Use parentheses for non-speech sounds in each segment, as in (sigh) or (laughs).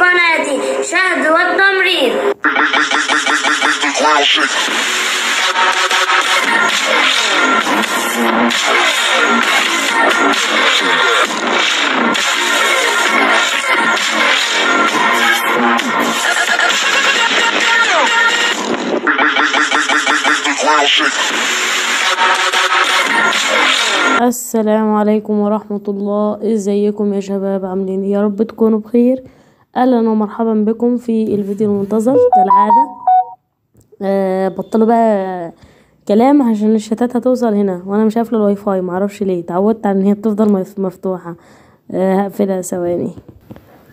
قناتي شهد والتمريض السلام عليكم ورحمة الله ازيكم يا شباب عاملين إيه؟ يا رب تكونوا بخير اهلا ومرحبا بكم في الفيديو المنتظر كالعاده أه بطلوا بقى كلام عشان الشتات هتوصل هنا وانا مش قافله الواي فاي معرفش ليه اتعودت على ان هي بتفضل مفتوحه أه هقفلها ثواني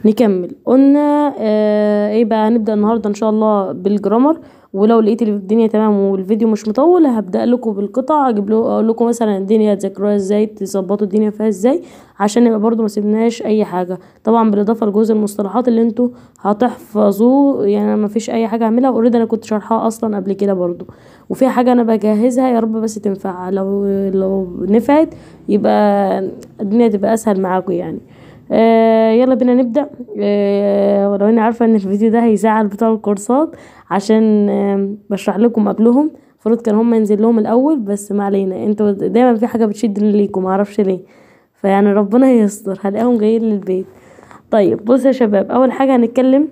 نكمل قلنا أه ايه بقى هنبدا النهارده ان شاء الله بالجرامر ولو لقيت الدنيا تمام والفيديو مش مطول هبدا لكم بالقطع اجيب له اقول لكم مثلا الدنيا هتذاكروها ازاي تظبطوا الدنيا فيها ازاي عشان يبقى برضو ما سيبناش اي حاجه طبعا بالاضافه لجزء المصطلحات اللي انتوا هتحفظوه يعني ما فيش اي حاجه هعملها اوريدي انا كنت شارحاها اصلا قبل كده برضو وفي حاجه انا بجهزها يا رب بس تنفع لو لو نفعت يبقى الدنيا تبقى اسهل معاكم يعني آه يلا بينا نبدا آه ولو اني عارفه ان الفيديو ده هيزعل بتاع الكورسات عشان بشرح لكم قبلهم المفروض كان هم ينزل لهم الاول بس ما علينا انتوا دايما في حاجه بتشد ليكم معرفش ليه فيعني ربنا يستر هلاقيهم جايين للبيت طيب بصوا يا شباب اول حاجه هنتكلم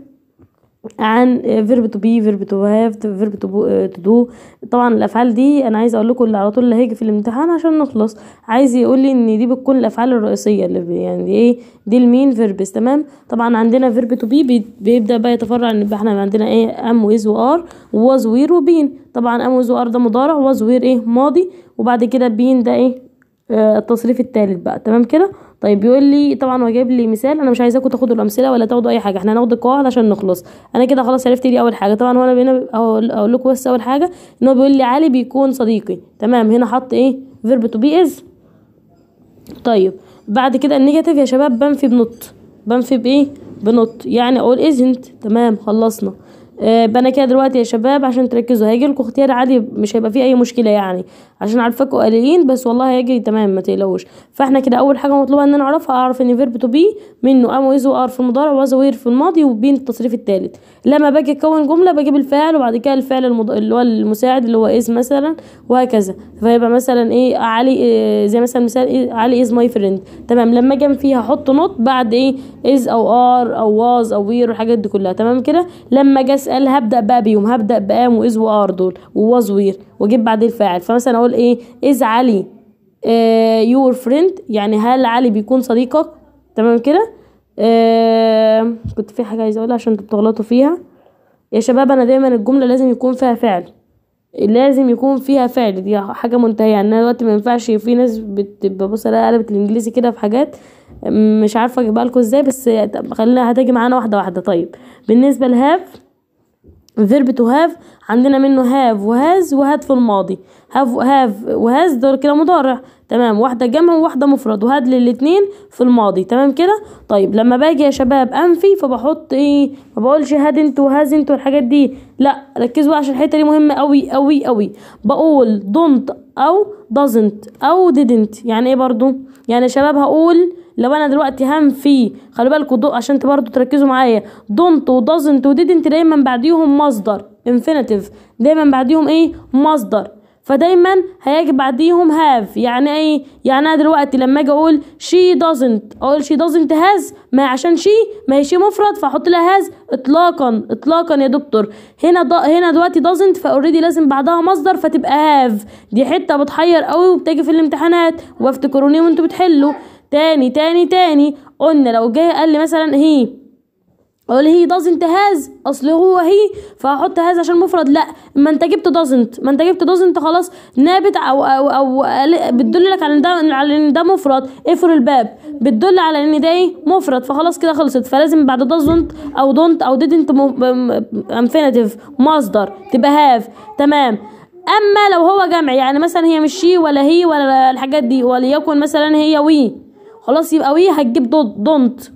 عن فيرب تو بي فيرب تو هاف فيرب تو دو طبعا الافعال دي انا عايزه اقول لكم اللي على طول اللي هيجي في الامتحان عشان نخلص عايز يقول لي ان دي بتكون الافعال الرئيسيه اللي يعني ايه دي المين فيربس تمام طبعا عندنا فيرب تو بي بيبدا بقى يتفرع ان احنا عندنا ايه ام ويز وار واز وير وبين طبعا ام ويز وار ده مضارع واز وير ايه ماضي وبعد كده بين ده ايه آه، التصريف الثالث بقى تمام كده طيب بيقول لي طبعا هو جايب لي مثال انا مش عايزاكم تاخدوا الامثله ولا تاخدوا اي حاجه احنا هناخد القواعد عشان نخلص انا كده خلاص عرفت دي اول حاجه طبعا هو انا هنا اقول لكم بس اول حاجه ان هو بيقول لي علي بيكون صديقي تمام هنا حط ايه فيرب تو بي از طيب بعد كده النيجاتيف يا شباب بنفي بنط بنفي بايه بنط يعني اقول ازنت تمام خلصنا آه بنا كده دلوقتي يا شباب عشان تركزوا هيجي لكم اختيار عادي مش هيبقى فيه اي مشكله يعني عشان عارفاكوا قليلين بس والله هيجري تمام ما تقلقوش فاحنا كده اول حاجه مطلوبه ان انا اعرفها اعرف ان فيرب تو بي منه ام ويز وار في المضارع واز وير في الماضي وبين التصريف الثالث لما باجي اكون جمله بجيب الفعل وبعد كده الفعل المض... اللي هو المساعد اللي هو از مثلا وهكذا فيبقى مثلا ايه علي إيه زي مثلا مثال إيه علي از ماي فريند تمام لما اجي فيها احط نوت بعد ايه از او ار او واز او وير والحاجات دي كلها تمام كده لما اجي اسال هبدا بقى بيهم هبدا بام واز وار دول وواز وير واجيب بعد الفاعل فمثلا اقول ايه از علي يور آه، فريند يعني هل علي بيكون صديقك تمام كده آه كنت في حاجه عايزه اقولها عشان انتوا بتغلطوا فيها يا شباب انا دايما الجمله لازم يكون فيها فعل لازم يكون فيها فعل دي حاجه منتهيه ان انا دلوقتي ما ينفعش في ناس بص على قلبت الانجليزي كده في حاجات مش عارفه اجيبها لكم ازاي بس خلينا هتيجي معانا واحده واحده طيب بالنسبه لهاف فيرب تو هاف عندنا منه هاف وهاز وهاد في الماضي هاف هاف وهاز دول كده مضارع تمام واحدة جمع وواحدة مفرد وهاد للاثنين في الماضي تمام كده طيب لما باجي يا شباب انفي فبحط ايه ما بقولش هاد انت وهاز انت والحاجات دي لا ركزوا بقى عشان الحتة دي مهمة قوي قوي قوي بقول دونت او دازنت او ديدنت يعني ايه برضو يعني يا شباب هقول لو انا دلوقتي هنفي خلي بالكوا عشان برضو تركزوا معايا دونت ودازنت وديدنت دايما بعديهم مصدر انفينيتيف دايما بعديهم ايه مصدر فدايما هيجي بعديهم هاف يعني ايه يعني انا دلوقتي لما اجي اقول she doesn't اقول she doesn't has ما عشان she ما هي شي مفرد فاحط لها has اطلاقا اطلاقا يا دكتور هنا دا هنا دلوقتي doesn't فاوريدي لازم بعدها مصدر فتبقى have دي حته بتحير قوي وبتيجي في الامتحانات وافتكروني وانتوا بتحلوا تاني تاني تاني قلنا لو جه قال لي مثلا هي اقول هي doesn't has اصل هو هي فهحط هاز عشان مفرد لا ما انت جبت doesn't ما انت جبت doesn't خلاص نابت او او او بتدل لك على ان ده على ان ده مفرد اقفل الباب بتدل على ان ده ايه مفرد فخلاص كده خلصت فلازم بعد doesn't او don't او didn't infinitive مصدر تبقى have تمام اما لو هو جمع يعني مثلا هي مش شي ولا هي ولا الحاجات دي وليكن مثلا هي وي خلاص يبقى وي هتجيب دونت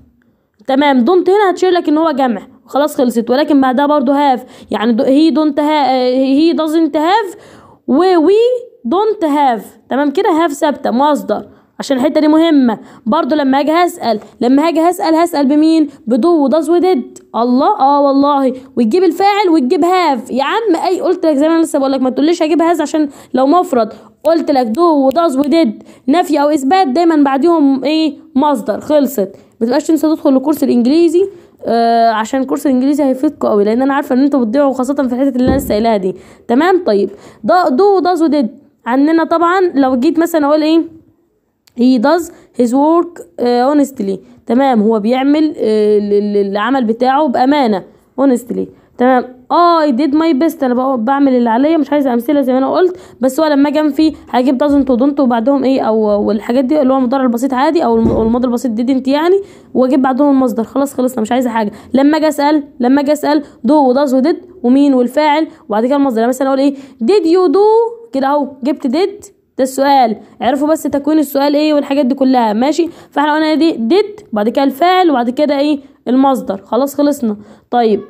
تمام دونت هنا هتشير لك ان هو جمع خلاص خلصت ولكن بعدها برضو هاف يعني دو هي دونت هي دازنت هاف وي دونت هاف تمام كده هاف ثابته مصدر عشان الحته دي مهمه برضو لما اجي هسال لما هاجي هسال هسال بمين بدو وداز وديد الله اه والله وتجيب الفاعل وتجيب هاف يا عم اي قلت لك زي ما انا لسه بقول لك ما تقوليش هجيب هاز عشان لو مفرد قلت لك دو وداز وديد نفي او اثبات دايما بعديهم ايه مصدر خلصت ما تبقاش تنسى تدخل لكورس الانجليزي آه عشان كورس الانجليزي هيفيدكوا قوي لان انا عارفه ان انتوا بتضيعوا خاصه في الحته اللي انا لسه قايلاها دي تمام طيب ده دو داز وديد عندنا طبعا لو جيت مثلا اقول ايه هي داز هيز ورك اونستلي تمام هو بيعمل العمل آه، بتاعه بامانه honestly تمام اه اي ديد ماي بيست انا بعمل اللي عليا مش عايزه امثله زي ما انا قلت بس هو لما اجي انفي هجيب دازنت ودونت وبعدهم ايه او والحاجات دي اللي هو المضارع البسيط عادي او المضارع البسيط ديدنت يعني واجيب بعدهم المصدر خلاص خلصنا مش عايزه حاجه لما اجي اسال لما اجي اسال دو وداز وديد ومين والفاعل وبعد كده المصدر مثلا اقول ايه ديد يو دو كده اهو جبت ديد ده السؤال اعرفوا بس تكوين السؤال ايه والحاجات دي كلها ماشي فاحنا قلنا دي ديت بعد كده الفعل وبعد كده ايه المصدر خلاص خلصنا طيب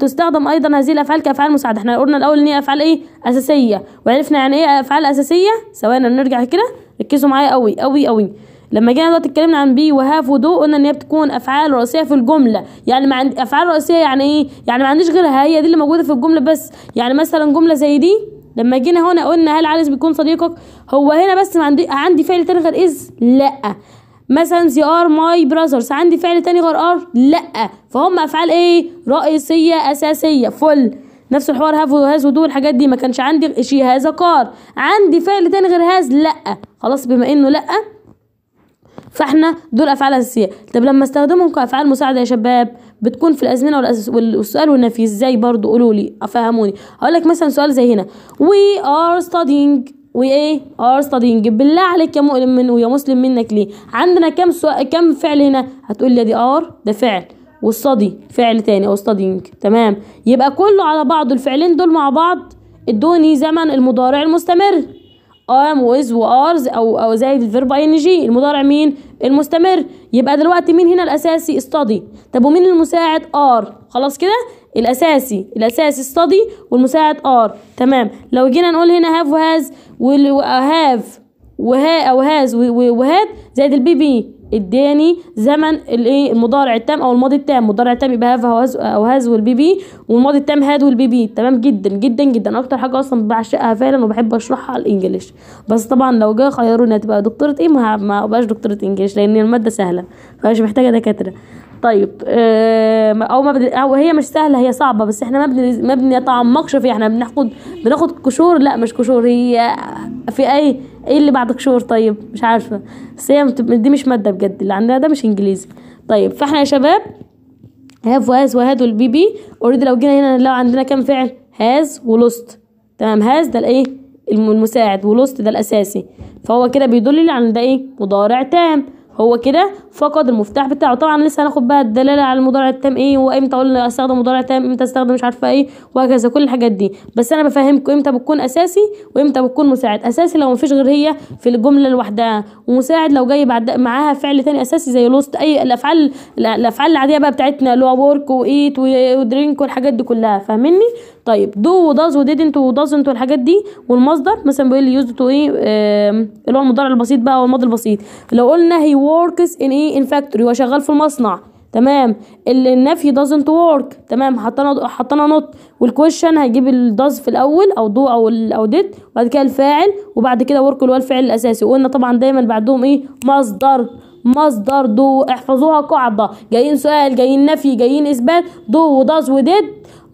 تستخدم ايضا هذه الافعال كافعال مساعده احنا قلنا الاول ان هي افعال ايه اساسيه وعرفنا يعني ايه افعال اساسيه ثواني نرجع كده ركزوا معايا قوي قوي قوي لما جينا دلوقتي اتكلمنا عن بي وهاف ودو قلنا ان هي بتكون افعال رئيسيه في الجمله يعني ما عند افعال رئيسيه يعني ايه يعني ما عنديش غيرها هي دي اللي موجوده في الجمله بس يعني مثلا جمله زي دي لما جينا هنا قلنا هل عالس بيكون صديقك هو هنا بس ما عندي عندي فعل تاني غير از لا مثلا زي ار ماي براذرز عندي فعل تاني غير ار لا فهم افعال ايه رئيسيه اساسيه فل نفس الحوار هاف وهاز ودو الحاجات دي ما كانش عندي شي هذا كار عندي فعل تاني غير هاز لا خلاص بما انه لا فاحنا دول افعال اساسيه طب لما استخدمهم كافعال مساعده يا شباب بتكون في الازمنه والسؤال والنفي ازاي برضو قولوا لي فهموني هقول لك مثلا سؤال زي هنا ار are وي وايه ار ستادينج بالله عليك يا مؤمن من ويا مسلم منك ليه عندنا كم سؤال كم فعل هنا هتقول لي دي ار ده فعل والصدي فعل تاني او ستادينج تمام يبقى كله على بعضه الفعلين دول مع بعض ادوني زمن المضارع المستمر ام ويز وارز او او زائد الفيرب اي ان جي المضارع مين المستمر يبقى دلوقتي مين هنا الاساسي استدي طب ومين المساعد ار خلاص كده الاساسي الاساسي استدي والمساعد ار تمام لو جينا نقول هنا هاف وهاز وهاف وها او هاز وهاد زائد البي بي اداني زمن الايه المضارع التام او الماضي التام المضارع التام يبقى هاف او هاز والبي بي والماضي التام هاد والبي بي تمام جدا جدا جدا اكتر حاجه اصلا بعشقها فعلا وبحب اشرحها الانجليش بس طبعا لو جه خيروني هتبقى دكتوره ايه ما ابقاش دكتوره انجليش لان الماده سهله فمش محتاجه دكاتره طيب او ما او هي مش سهله هي صعبه بس احنا ما ما بنتعمقش فيها احنا بناخد بناخد قشور لا مش قشور هي في اي ايه اللي بعد قشور طيب مش عارفه بس هي دي مش ماده بجد اللي عندنا ده مش انجليزي طيب فاحنا يا شباب هاف وهاز وهاد والبيبي اوريدي لو جينا هنا لو عندنا كام فعل هاز ولوست تمام هاز ده الايه المساعد ولوست ده الاساسي فهو كده بيدل لي على ده ايه مضارع تام هو كده فقد المفتاح بتاعه طبعا لسه هناخد بقى الدلاله على المضارع التام ايه وامتى اقول استخدم مضارع تام امتى استخدم مش عارفه ايه وهكذا كل الحاجات دي بس انا بفهمكم امتى بتكون اساسي وامتى بتكون مساعد اساسي لو مفيش غير هي في الجمله لوحدها ومساعد لو جاي بعد معاها فعل تاني اساسي زي لوست اي الافعال الافعال العاديه بقى بتاعتنا اللي هو ورك وايت ودرينك والحاجات دي كلها فاهمني طيب دو وداز وديدنت ودازنت والحاجات دي والمصدر مثلا بيقول لي يوزد تو ايه اللي هو المضارع البسيط بقى والماضي البسيط لو قلنا هي وركس ان ايه ان فاكتوري هو شغال في المصنع تمام اللي النفي دازنت ورك تمام حطينا حطينا نوت والكويشن هيجيب الداز في الاول او دو او او ديد وبعد كده الفاعل وبعد كده ورك اللي هو الفعل الاساسي وقلنا طبعا دايما بعدهم ايه مصدر مصدر دو احفظوها قاعده جايين سؤال جايين نفي جايين اثبات دو وداز وديد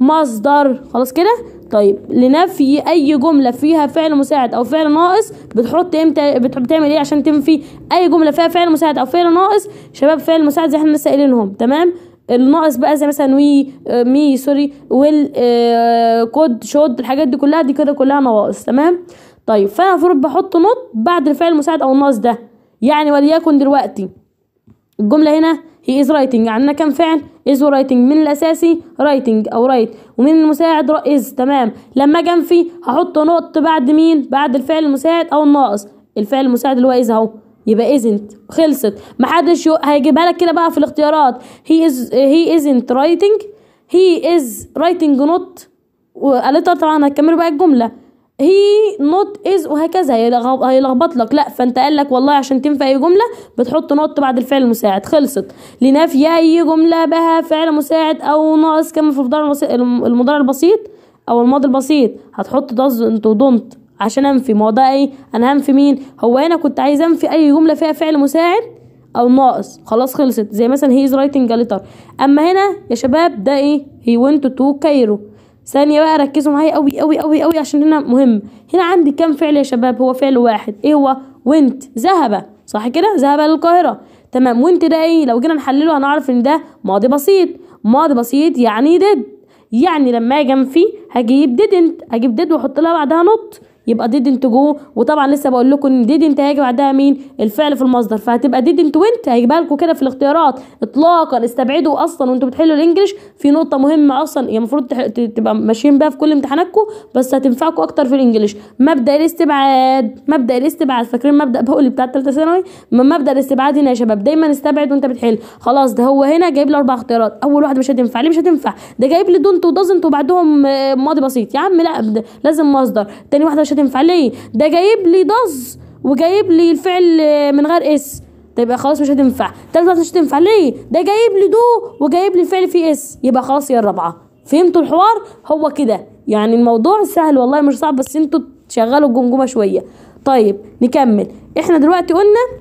مصدر خلاص كده طيب لنفي اي جمله فيها فعل مساعد او فعل ناقص بتحط امتى بتعمل ايه عشان تنفي اي جمله فيها فعل مساعد او فعل ناقص شباب فعل مساعد زي احنا لسه قايلينهم تمام الناقص بقى زي مثلا وي آه، مي سوري ويل آه، كود شود الحاجات دي كلها دي كده كلها نواقص تمام طيب فانا المفروض بحط نوت بعد الفعل المساعد او الناقص ده يعني وليكن دلوقتي الجمله هنا هي از رايتنج عندنا كم فعل از ورايتنج من الاساسي رايتنج او رايت ومن المساعد از تمام لما اجي انفي هحط نقط بعد مين بعد الفعل المساعد او الناقص الفعل المساعد اللي هو از اهو يبقى ازنت خلصت محدش هيجيبها لك كده بقى في الاختيارات هي از هي ازنت رايتنج هي از رايتنج نوت وقالتها طبعا هتكمل بقى الجمله هي نوت از وهكذا هيلخبط لك لا فانت قال لك والله عشان تنفع اي جمله بتحط نوت بعد الفعل المساعد خلصت لنفي اي جمله بها فعل مساعد او ناقص كم في المضارع البسيط او الماضي البسيط هتحط داز انت ودونت عشان انفي ما هو ده ايه انا هنفي مين هو انا كنت عايز انفي اي جمله فيها فعل مساعد او ناقص خلاص خلصت زي مثلا هي از رايتنج ليتر اما هنا يا شباب ده ايه هي ونت تو كايرو ثانيه بقى ركزوا معايا قوي قوي قوي قوي عشان هنا مهم هنا عندي كام فعل يا شباب هو فعل واحد ايه هو وانت ذهب صح كده ذهب للقاهره تمام وانت ده ايه لو جينا نحلله هنعرف ان ده ماضي بسيط ماضي بسيط يعني ديد يعني لما اجي فيه هجيب ديدنت اجيب ديد واحط لها بعدها نوت يبقى didn't go وطبعا لسه بقول لكم ان didn't هيجي بعدها مين الفعل في المصدر فهتبقى didn't went هيجيبها لكم كده في الاختيارات اطلاقا استبعدوا اصلا وانتم بتحلوا الانجليش في نقطه مهمه اصلا هي المفروض تبقى ماشيين بيها في كل امتحاناتكم بس هتنفعكم اكتر في الانجليش مبدا الاستبعاد مبدا الاستبعاد فاكرين مبدا بقول بتاع ثالثه ثانوي مبدا الاستبعاد هنا يا شباب دايما استبعد وانت بتحل خلاص ده هو هنا جايب لي اربع اختيارات اول واحده مش هتنفع ليه مش هتنفع ده جايب لي دونت ودازنت وبعدهم آه، ماضي بسيط يا عم لا لازم مصدر تاني واحده مش هتنفع ليه ده جايب لي دز وجايب لي الفعل من غير اس يبقى خلاص مش هتنفع تلاتة مش هتنفع ليه ده جايب لي دو وجايب لي الفعل فيه اس يبقى خلاص هي الرابعه فهمتوا الحوار هو كده يعني الموضوع سهل والله مش صعب بس انتوا تشغلوا الجمجمه شويه طيب نكمل احنا دلوقتي قلنا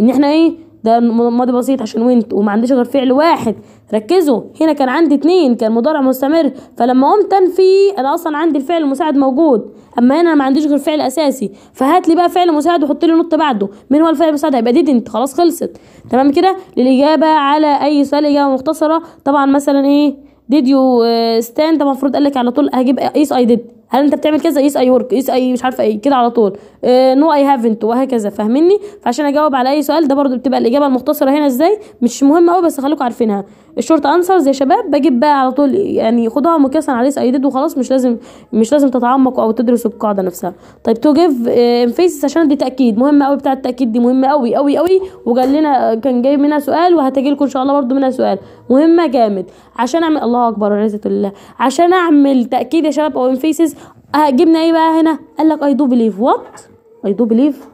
ان احنا ايه ده ماضي بسيط عشان وينت وما عنديش غير فعل واحد ركزوا هنا كان عندي اتنين كان مضارع مستمر فلما قمت انفي انا اصلا عندي الفعل المساعد موجود اما هنا انا ما عنديش غير فعل اساسي فهات لي بقى فعل مساعد وحط لي نط بعده مين هو الفعل المساعد هيبقى ديدنت خلاص خلصت تمام كده للاجابه على اي سؤال اجابه مختصره طبعا مثلا ايه ديد يو ستاند المفروض قال لك على طول هجيب ايس اي ديد هل انت بتعمل كذا يس اي ورك يس اي مش عارفه ايه كده على طول نو اي هافنت وهكذا فاهمني فعشان اجاوب على اي سؤال ده برده بتبقى الاجابه المختصره هنا ازاي مش مهمه قوي بس خليكم عارفينها الشورت انسرز يا شباب بجيب بقى على طول يعني خدوها مقياسا على اي ديد وخلاص مش لازم مش لازم تتعمقوا او تدرسوا القاعده نفسها طيب تو جيف انفيسس عشان دي تاكيد مهمه قوي بتاعه التاكيد دي مهمه قوي قوي قوي وقال لنا كان جاي منها سؤال وهتجي لكم ان شاء الله برده منها سؤال مهمه جامد عشان اعمل الله اكبر عزه الله عشان اعمل تاكيد يا شباب او انفيسس جبنا ايه بقى هنا قال لك اي دو بليف وات اي دو بليف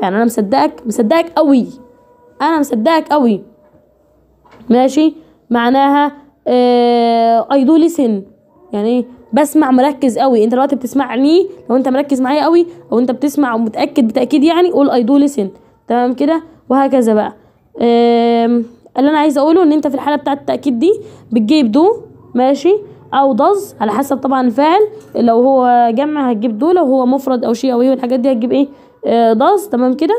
يعني انا مصدقك مصدقك قوي انا مصدقك قوي ماشي معناها اي دو ليسن يعني ايه بسمع مركز قوي انت دلوقتي بتسمعني لو انت مركز معايا قوي او انت بتسمع ومتاكد بتاكيد يعني قول اي دو ليسن تمام كده وهكذا بقى اللي انا عايزه اقوله ان انت في الحاله بتاعه التاكيد دي بتجيب دو ماشي او دز على حسب طبعا الفاعل لو هو جمع هتجيب دو لو هو مفرد او شيء او ايه والحاجات دي هتجيب ايه آه تمام كده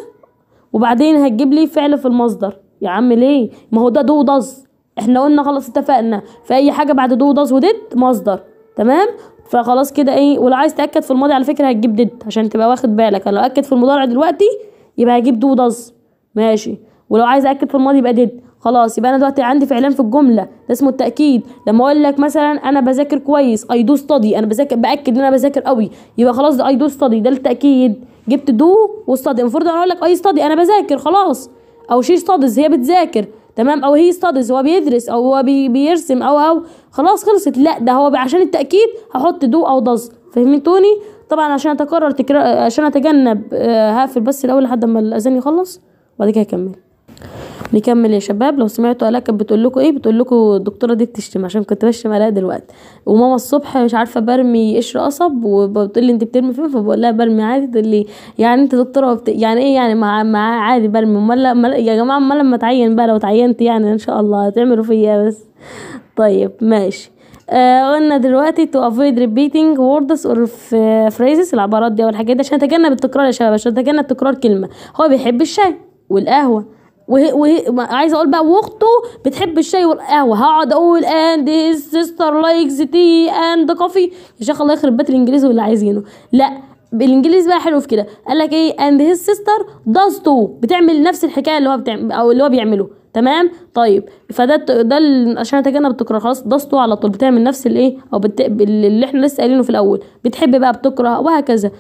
وبعدين هتجيب لي فعل في المصدر يا عم ليه ما هو ده دو دز احنا قلنا خلاص اتفقنا فاي حاجه بعد دو دز وديد مصدر تمام فخلاص كده ايه ولو عايز تاكد في الماضي على فكره هتجيب ديد عشان تبقى واخد بالك لو اكد في المضارع دلوقتي يبقى هجيب دو دز ماشي ولو عايز اكد في الماضي يبقى ديد خلاص يبقى انا دلوقتي عندي فعلان في الجمله ده اسمه التاكيد لما اقول لك مثلا انا بذاكر كويس اي دو ستادي انا بذاكر باكد ان انا بذاكر قوي يبقى خلاص ده اي دو ستادي ده التاكيد جبت دو وستادي المفروض انا اقول لك اي ستادي انا بذاكر خلاص او شي ستاديز هي بتذاكر تمام او هي ستاديز هو بيدرس او هو بي بيرسم او او خلاص خلصت لا ده هو عشان التاكيد هحط دو او داز فهمتوني طبعا عشان اتكرر تكرار عشان اتجنب آه، هقفل بس الاول لحد ما الاذان يخلص وبعد كده اكمل نكمل يا شباب لو سمعتوا الاء كانت بتقول لكم ايه بتقول لكم الدكتوره دي بتشتم عشان كنت بشتم الاء دلوقتي وماما الصبح مش عارفه برمي قشر قصب وبتقول لي انت بترمي فين فبقول لها برمي عادي تقول لي يعني انت دكتوره وبت... يعني ايه يعني مع, مع عادي برمي امال مل... يا جماعه امال لما اتعين بقى لو اتعينت يعني ان شاء الله هتعملوا فيا بس طيب ماشي آه قلنا دلوقتي تو افويد ريبيتنج ووردز اور فريزز العبارات دي او الحاجات دي عشان اتجنب التكرار يا شباب عشان اتجنب تكرار كلمه هو بيحب الشاي والقهوه وهي وهي عايزه اقول بقى واخته بتحب الشاي والقهوه هقعد اقول اند هيز سيستر لايكز تي اند كوفي يا شيخ الله يخرب بيت الانجليزي واللي عايزينه لا بالانجليزي بقى حلو في كده قال لك ايه اند هيز سيستر داز تو بتعمل نفس الحكايه اللي هو بتعمل او اللي هو بيعمله تمام طيب فده ده عشان اتجنب التكرار خلاص تو على طول بتعمل نفس الايه او بت... اللي احنا لسه قايلينه في الاول بتحب بقى بتكره وهكذا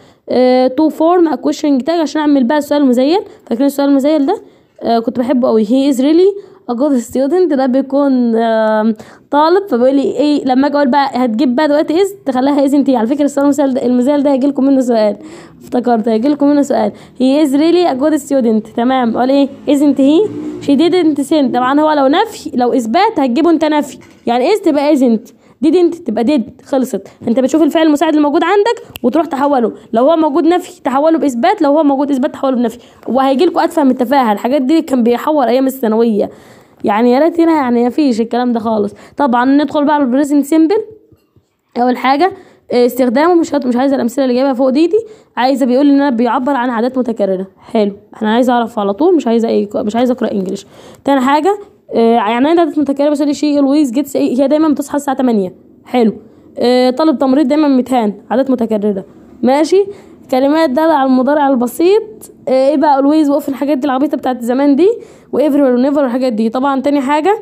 تو فورم ا question عشان اعمل بقى السؤال المزين فاكرين السؤال المزين ده آه كنت بحبه قوي هي از ريلي ا جود ستودنت ده بيكون آه طالب فبيقول لي ايه لما اجي اقول بقى هتجيب بقى دلوقتي از تخليها از انت على فكره السؤال المثال ده المثال ده هيجي لكم منه سؤال افتكرت هيجي لكم منه سؤال هي از ريلي ا جود ستودنت تمام اقول ايه از انت هي شي ديدنت سنت طبعا هو لو نفي لو اثبات هتجيبه انت نفي يعني از تبقى از انت انت تبقى ديد خلصت انت بتشوف الفعل المساعد الموجود عندك وتروح تحوله لو هو موجود نفي تحوله باثبات لو هو موجود اثبات تحوله بنفي وهيجي لكم ادفع من التفاهه الحاجات دي كان بيحور ايام الثانويه يعني يا ريت هنا يعني مفيش الكلام ده خالص طبعا ندخل بقى على البريزنت سيمبل اول حاجه استخدامه مش مش عايزه الامثله اللي جايبها فوق دي دي عايزه بيقول ان انا بيعبر عن عادات متكرره حلو انا عايزه اعرف على طول مش عايزه ايه مش عايزه اقرا انجلش تاني حاجه آه، يعني انا عدد متكرره بس شيء لويز إيه، جيتس هي دايما بتصحى الساعه 8 حلو آه، طالب تمريض دايما متهان عادات متكرره ماشي كلمات دالة على المضارع البسيط آه، ايه بقى لويز وقف الحاجات دي العبيطه بتاعت زمان دي وايفري ونيفر والحاجات دي طبعا تاني حاجه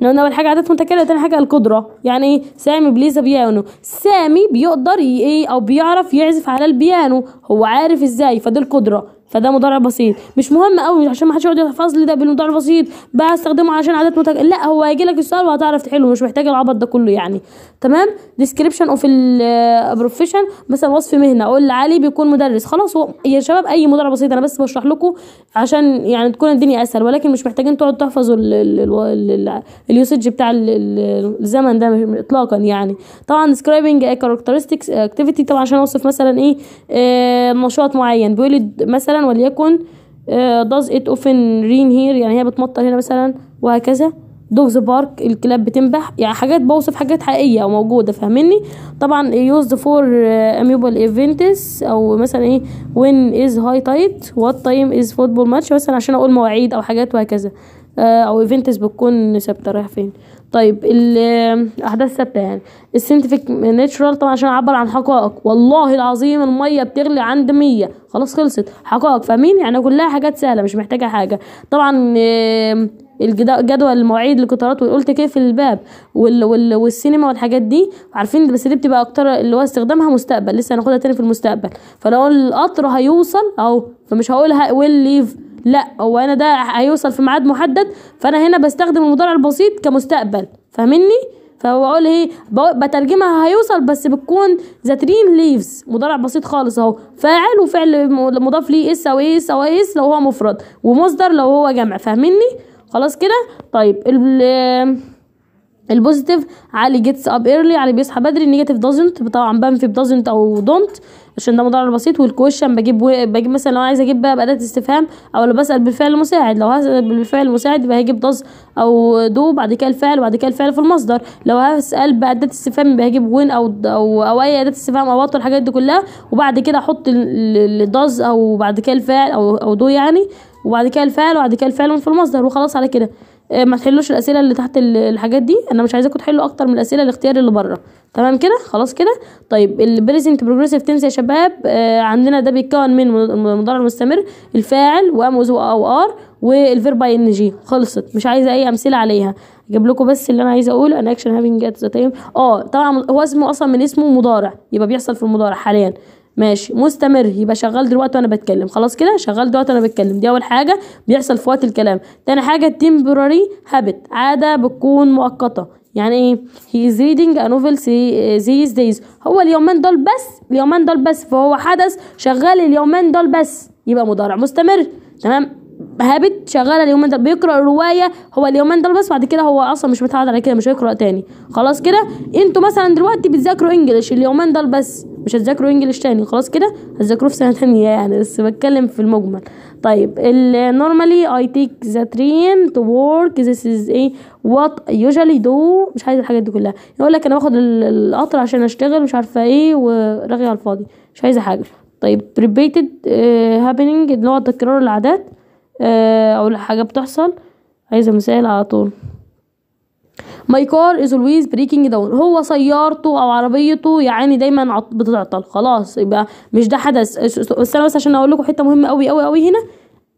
لو اول حاجه عادات متكرره تاني حاجه القدره يعني إيه؟ سامي بليز بيانو سامي بيقدر ايه او بيعرف يعزف على البيانو هو عارف ازاي فدي القدره فده مضارع بسيط مش مهم قوي عشان ما حدش يقعد يحفظ لي ده بالمضارع البسيط بقى استخدمه عشان عادات متك... لا هو هيجي لك السؤال وهتعرف تحله مش محتاج العبط ده كله يعني تمام ديسكريبشن اوف البروفيشن مثلا وصف مهنه اقول علي بيكون مدرس خلاص هو يا شباب اي مضارع بسيط انا بس بشرح لكم عشان يعني تكون الدنيا اسهل ولكن مش محتاجين تقعدوا تحفظوا اليوسج بتاع الزمن ده اطلاقا يعني طبعا ديسكرايبنج كاركترستكس اكتيفيتي طبعا عشان اوصف مثلا ايه آه، نشاط معين بيقول مثلا مثلا وليكن آه، does it often rain here يعني هي بتمطر هنا مثلا وهكذا dogs بارك الكلاب بتنبح يعني حاجات بوصف حاجات حقيقيه وموجوده فاهمني طبعا يوزد فور آه، amiable ايفنتس او مثلا ايه وين از هاي تايد وات تايم از فوتبول ماتش مثلا عشان اقول مواعيد او حاجات وهكذا آه، او ايفنتس بتكون ثابته رايح فين طيب الاحداث الثابته يعني السينتفيك ناتشرال طبعا عشان اعبر عن حقائق والله العظيم الميه بتغلي عند 100 خلاص خلصت حقائق فاهمين يعني كلها حاجات سهله مش محتاجه حاجه طبعا الجدول المواعيد القطارات وقلت كيف الباب وال وال والسينما والحاجات دي عارفين بس دي بتبقى اكتر اللي هو استخدامها مستقبل لسه هناخدها تاني في المستقبل فلو القطر هيوصل اهو فمش هقولها ويل ليف لا هو انا ده هيوصل في ميعاد محدد فانا هنا بستخدم المضارع البسيط كمستقبل فاهمني فهو اقول ايه بترجمها هيوصل بس بتكون ذا ترين ليفز مضارع بسيط خالص اهو فاعل وفعل مضاف ليه اس او اس او اس لو هو مفرد ومصدر لو هو جمع فاهمني خلاص كده طيب البوزيتيف علي جيتس اب ايرلي علي بيصحى بدري النيجاتيف دازنت طبعا بنفي بدازنت او دونت عشان ده مضارع بسيط والكويشن بجيب و... بجيب مثلا لو عايزه اجيب بقى اداه استفهام او لو بسال بالفعل المساعد لو هسال بالفعل المساعد يبقى هجيب دز او دو بعد كده الفعل وبعد كده الفعل في المصدر لو هسال باداه استفهام يبقى هجيب وين او او او اي اداه استفهام او الحاجات دي كلها وبعد كده احط الدز او بعد كده الفعل او او دو يعني وبعد كده الفعل وبعد كده الفعل في المصدر وخلاص على كده آه، ما تحلوش الاسئله اللي تحت الحاجات دي انا مش عايزاكم تحلوا اكتر من الاسئله الاختيار اللي بره تمام كده خلاص كده طيب البريزنت بروجريسيف تنس يا شباب آه عندنا ده بيتكون من المضارع المستمر الفاعل واموز او ار والفيرب اي ان جي خلصت مش عايزه اي امثله عليها اجيب لكم بس اللي انا عايزه اقوله ان اكشن هافينج ات ذا تايم اه طبعا هو اسمه اصلا من اسمه مضارع يبقى بيحصل في المضارع حاليا ماشي مستمر يبقى شغال دلوقتي وانا بتكلم خلاص كده شغال دلوقتي وانا بتكلم دي اول حاجه بيحصل في وقت الكلام تاني حاجه temporary هابت عاده بتكون مؤقته يعني ايه هي از ريدنج ا نوفل these دايز eh, هو اليومين دول بس اليومين دول بس فهو حدث شغال اليومين دول بس يبقى مضارع مستمر تمام هابت شغاله اليومين دول بيقرا روايه هو اليومين دول بس بعد كده هو اصلا مش متعود على كده مش هيقرا تاني خلاص كده انتوا مثلا دلوقتي بتذاكروا انجلش اليومين دول بس مش هتذاكروا انجلش تاني خلاص كده هتذاكروه في سنه (laughs) تانية يعني بس بتكلم في المجمل طيب normally I take the train to work this is ايه what usually do مش عايز الحاجات دي كلها يقول لك انا باخد القطر عشان اشتغل مش عارفه ايه ورغي على الفاضي مش عايزه حاجه طيب repeated uh, happening اللي هو تكرار العادات uh, او حاجه بتحصل عايزه مثال على طول ماي كار از اولويز بريكنج داون هو سيارته او عربيته يعني دايما بتعطل خلاص يبقى مش ده حدث بس انا بس عشان اقول لكم حته مهمه قوي قوي قوي هنا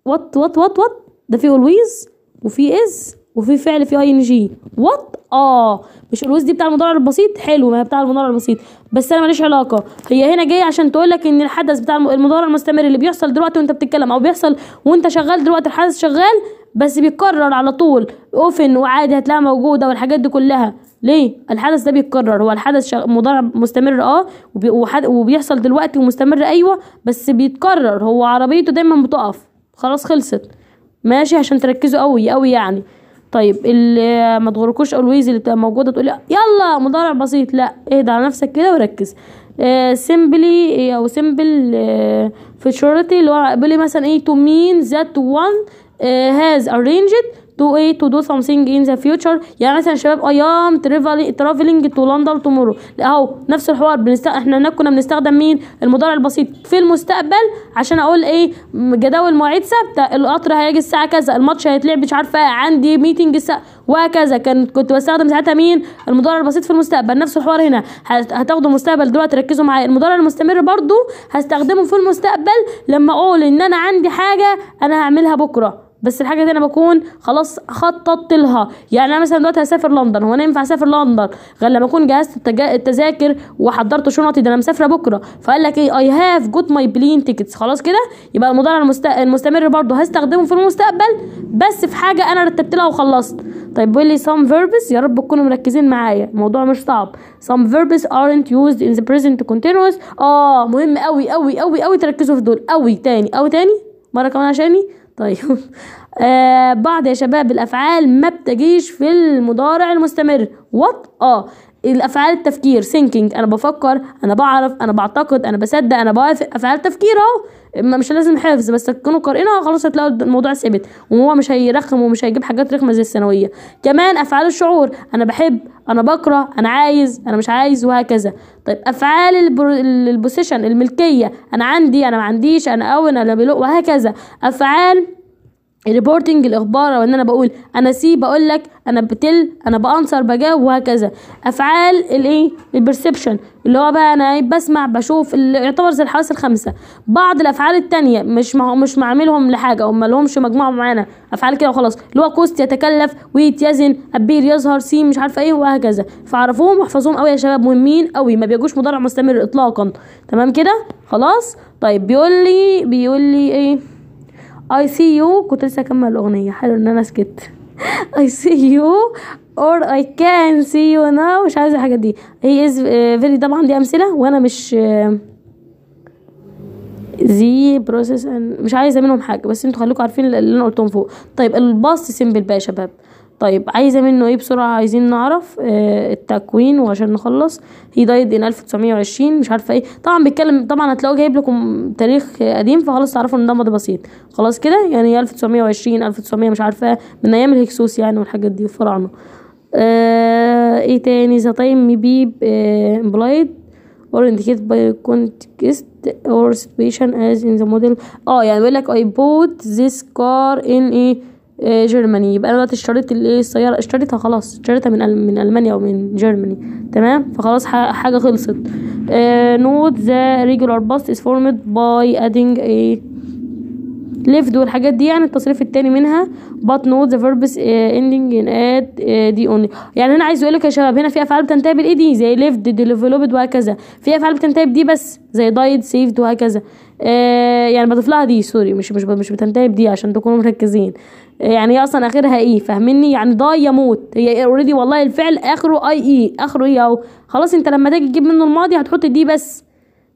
وات وات وات وات ده في اولويز وفي از وفي فعل في اي ان جي وات اه مش الوز دي بتاع المضارع البسيط حلو ما هي بتاع المضارع البسيط بس انا ماليش علاقه هي هنا جايه عشان تقول لك ان الحدث بتاع المضارع المستمر اللي بيحصل دلوقتي وانت بتتكلم او بيحصل وانت شغال دلوقتي الحدث شغال بس بيتكرر على طول اوفن وعادي هتلاقيها موجوده والحاجات دي كلها ليه الحدث ده بيتكرر هو الحدث شغ... مضارع مستمر اه وبي... وبيحصل دلوقتي ومستمر ايوه بس بيتكرر هو عربيته دايما بتقف خلاص خلصت ماشي عشان تركزوا قوي قوي يعني طيب اللي ما تغركوش اولويز اللي بتبقى موجوده تقول يلا مضارع بسيط لا اهدى على نفسك كده وركز سيمبلي آه، إيه، او سيمبل فيتشورتي آه، اللي هو بيقول مثلا ايه تو مين ذات وان هاز ارينجد تو a to do something in the future يعني مثلا شباب I am traveling to London tomorrow اهو نفس الحوار بنست... احنا كنا بنستخدم مين المضارع البسيط في المستقبل عشان اقول ايه جداول مواعيد ثابته القطر هيجي الساعه كذا الماتش هيتلعب مش عارفه عندي ميتنج الساعه وهكذا كان كنت بستخدم ساعتها مين المضارع البسيط في المستقبل نفس الحوار هنا هتاخدوا المستقبل دلوقتي ركزوا معايا المضارع المستمر برضو هستخدمه في المستقبل لما اقول ان انا عندي حاجه انا هعملها بكره بس الحاجه دي انا بكون خلاص خططت لها يعني انا مثلا دلوقتي هسافر لندن هو انا ينفع اسافر لندن غير لما اكون جهزت التجا... التذاكر وحضرت شنطي ده انا مسافره بكره فقال لك ايه اي هاف جوت ماي بلين تيكتس خلاص كده يبقى المضارع المست... المستمر برضه هستخدمه في المستقبل بس في حاجه انا رتبت لها وخلصت طيب بيقول لي some verbs يا رب تكونوا مركزين معايا الموضوع مش صعب some فيربس ارنت يوزد ان ذا بريزنت كونتينوس اه مهم قوي قوي قوي قوي تركزوا في دول قوي تاني قوي تاني مره كمان عشاني 对呀。آه بعض يا شباب الافعال ما بتجيش في المضارع المستمر وات اه الافعال التفكير سينكينج انا بفكر انا بعرف انا بعتقد انا بصدق انا بوافق افعال تفكير اهو مش لازم حفظ بس تكونوا قارئينها خلاص هتلاقوا الموضوع ثابت وهو مش هيرخم ومش هيجيب حاجات رخمه زي الثانويه كمان افعال الشعور انا بحب انا بكره انا عايز انا مش عايز وهكذا طيب افعال البوسيشن الملكيه انا عندي انا ما عنديش انا اون انا بلو وهكذا افعال ريبورتنج الاخبار او ان انا بقول انا سي بقول لك انا بتل انا بانصر بجاوب وهكذا افعال الايه البرسبشن اللي هو بقى انا إيه؟ بسمع بشوف اللي يعتبر زي الحواس الخمسه بعض الافعال التانية مش مع مش معاملهم لحاجه هم لهمش مجموعه معانا افعال كده وخلاص اللي هو كوست يتكلف ويتيزن ابير يظهر سي مش عارفه ايه وهكذا فاعرفوهم واحفظوهم قوي يا شباب مهمين قوي ما بيجوش مضارع مستمر اطلاقا تمام كده خلاص طيب بيقول لي بيقول لي ايه اي سي يو كنت لسه هكمل الاغنيه حلو ان انا سكت اي سي يو اور اي كان سي يو ناو مش عايزه الحاجات دي هي از فيري طبعا دي امثله وانا مش زي آه، بروسيس مش عايزه منهم حاجه بس انتوا خليكم عارفين اللي انا قلتهم فوق طيب الباست سيمبل بقى يا شباب طيب عايزه منه ايه بسرعه عايزين نعرف آه التكوين وعشان نخلص هي دايد ان 1920 مش عارفه ايه طبعا بيتكلم طبعا هتلاقوه جايب لكم تاريخ قديم فخلاص تعرفوا ان ده ماضي بسيط خلاص كده يعني 1920 1900 مش عارفه من ايام الهكسوس يعني والحاجات دي الفراعنه آه ايه تاني ذا تايم مي بي امبلايد اور انديكيت باي كونتكست اور situation از ان ذا موديل اه يعني بيقول لك اي بوت this كار ان ايه آه، جيرماني يبقى انا دلوقتي اشتريت الايه السياره اشتريتها خلاص اشتريتها من من المانيا او من جيرماني تمام فخلاص حاجه خلصت آه، نوت ذا ريجولار باس از فورمد باي ادينج ايه ليفد والحاجات دي يعني التصريف التاني منها بات نوت ذا فيربس ending ان اد دي only يعني هنا عايز لك يا شباب هنا في افعال بتنتهي بالاي دي زي lived ديفلوبد وهكذا في افعال بتنتهي بدي بس زي دايد سيفد وهكذا آه يعني بضيف لها دي سوري مش مش مش بتنتهي بدي عشان تكونوا مركزين يعني هي اصلا اخرها ايه فاهمني يعني ضا يموت هي اوريدي والله الفعل اخره اي اي e، اخره ايه اهو خلاص انت لما تيجي تجيب منه الماضي هتحط دي بس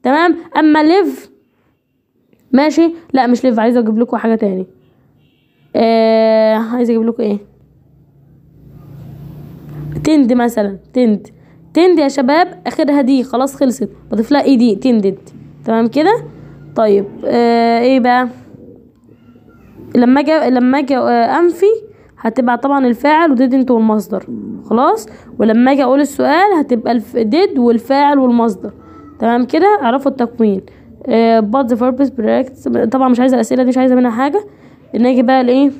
تمام اما ليف ماشي لا مش ليف عايزه اجيب لكم حاجه تاني آه عايزه اجيب لكم ايه تند مثلا تند تند يا شباب اخرها دي خلاص خلصت بضيف لها ايه e دي تندد تمام كده طيب آه ايه بقى لما اجي لما اجي آه، انفي هتبقى طبعا الفاعل وديد انت والمصدر خلاص ولما اجي اقول السؤال هتبقى ديد والفاعل والمصدر تمام كده اعرفوا التكوين بات ذا purpose طبعا مش عايزه الاسئله دي مش عايزه منها حاجه نيجي بقى لايه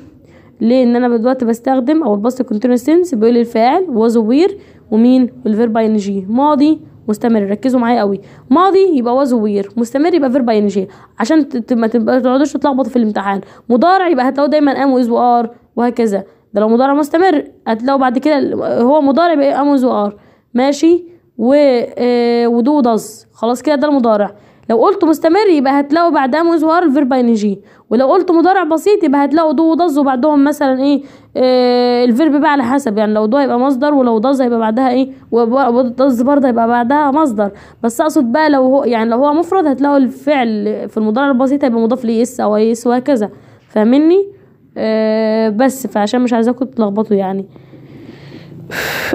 ليه ان انا دلوقتي بستخدم او الباست كونتينوس سنس بيقول الفاعل واز وير ومين الفيرب جي ماضي مستمر ركزوا معايا قوي ماضي يبقى واز وير مستمر يبقى فيرب انرجي عشان ما تقعدوش تتلخبطوا في الامتحان مضارع يبقى هتلاقوا دايما ام ويز وار وهكذا ده لو مضارع مستمر هتلاقوا بعد كده هو مضارع يبقى ام ويز وار ماشي و آه، ودو ودز خلاص كده ده المضارع لو قلت مستمر يبقى هتلاقوا بعدها مزوار الفيرب جي ولو قلت مضارع بسيط يبقى هتلاقوا دو وضز وبعدهم مثلا ايه آه الفيرب بقى على حسب يعني لو دو هيبقى مصدر ولو ضز هيبقى بعدها ايه وضز برضه هيبقى بعدها مصدر بس اقصد بقى لو هو يعني لو هو مفرد هتلاقوا الفعل في المضارع البسيط هيبقى مضاف ليه اس او اس وهكذا فاهمني آه بس فعشان مش عايزاكم تتلخبطوا يعني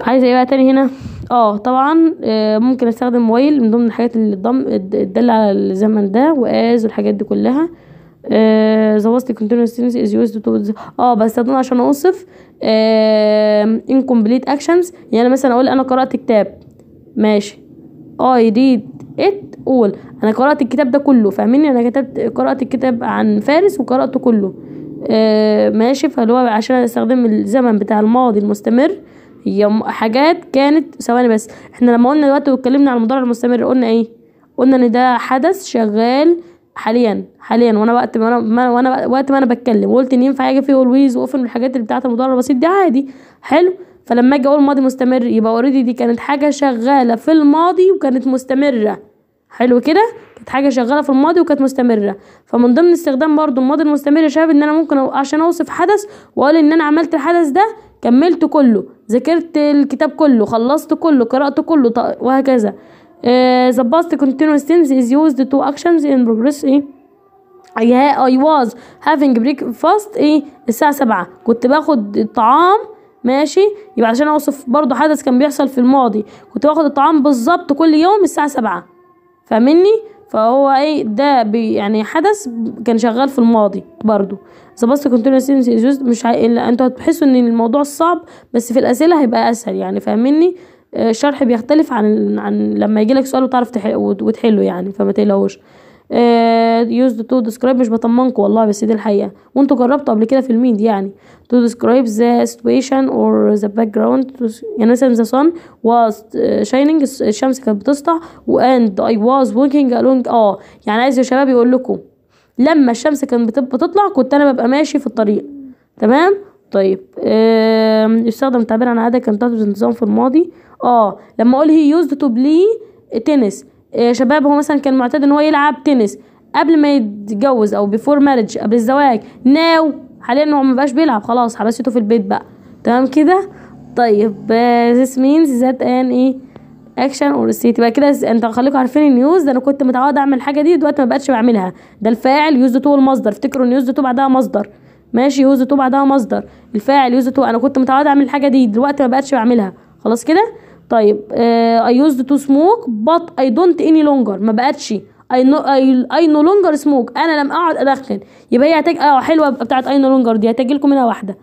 عايزه ايه بقى تاني هنا اه طبعا آه، ممكن استخدم موبايل من ضمن الحاجات اللي الضم الداله على الزمن ده واز والحاجات دي كلها ذا واست كونتينوس از يوزد تو اه بستخدمه عشان اوصف انكمبليت آه، اكشنز يعني مثلا اقول انا قرات كتاب ماشي اي ريد ات اول انا قرات الكتاب ده كله فاهميني انا كتبت قرات الكتاب عن فارس وقراته كله آه ماشي فاللي هو عشان استخدم الزمن بتاع الماضي المستمر هي حاجات كانت ثواني بس احنا لما قلنا دلوقتي واتكلمنا عن المضارع المستمر قلنا ايه قلنا ان ده حدث شغال حاليا حاليا وانا وقت ما انا وانا وقت ما انا بتكلم وقلت ان ينفع حاجه فيه اولويز واوفن الحاجات اللي بتاعت المضارع البسيط دي عادي حلو فلما اجي اقول ماضي مستمر يبقى اوريدي دي كانت حاجه شغاله في الماضي وكانت مستمره حلو كده كانت حاجه شغاله في الماضي وكانت مستمره فمن ضمن استخدام برضو الماضي المستمر يا شباب ان انا ممكن عشان اوصف حدث واقول ان انا عملت الحدث ده كملت كله ذاكرت الكتاب كله خلصت كله قرأت كله وهكذا the آه، continuous tense is used to actions in progress ايه I was having breakfast ايه الساعة سبعة كنت باخد الطعام ماشي يبقى عشان اوصف برضو حدث كان بيحصل في الماضي كنت باخد الطعام بالظبط كل يوم الساعة سبعة فاهمني فهو ايه ده بي يعني حدث كان شغال في الماضي برضو سباست كونتينوس جزء مش الا انتوا هتحسوا ان الموضوع صعب بس في الاسئله هيبقى اسهل يعني فاهمني الشرح آه، بيختلف عن عن لما يجيلك سؤال وتعرف تحل وتحله يعني فما تقلقوش يوز تو ديسكرايب مش بطمنكم والله بس دي الحقيقه وانتوا جربتوا قبل كده في الميد يعني تو ديسكرايب ذا سيتويشن اور ذا باك جراوند يعني مثلا ذا سان واز شايننج الشمس كانت بتسطع واند اي واز ووكينج الونج اه يعني عايز يا شباب يقول لكم لما الشمس كانت بتطلع كنت انا ببقى ماشي في الطريق تمام طيب يستخدم تعبير عن عاده كانت تطلب في الماضي اه لما اقول هي يوزد تو بلاي تنس آه، شباب هو مثلا كان معتاد ان هو يلعب تنس قبل ما يتجوز او بيفور مارج قبل الزواج ناو حاليا هو مبقاش بيلعب خلاص حبسته في البيت بقى تمام كده طيب آه، this means that an ايه اكشن اور state يبقى كده انت خليكم عارفين النيوز ده انا كنت متعود اعمل الحاجه دي دلوقتي ما بقتش بعملها ده الفاعل يوز تو المصدر افتكروا ان يوز تو بعدها مصدر ماشي يوز تو بعدها مصدر الفاعل يوز تو انا كنت متعود اعمل الحاجه دي دلوقتي ما بقتش بعملها خلاص كده طيب اي يوزد تو سموك بط اي دونت اني لونجر ما بقتش اي نو اي نو لونجر سموك انا لم اقعد ادخن يبقى هي هتج اه حلوه بتاعت اي نو لونجر دي هتجي لكم منها واحده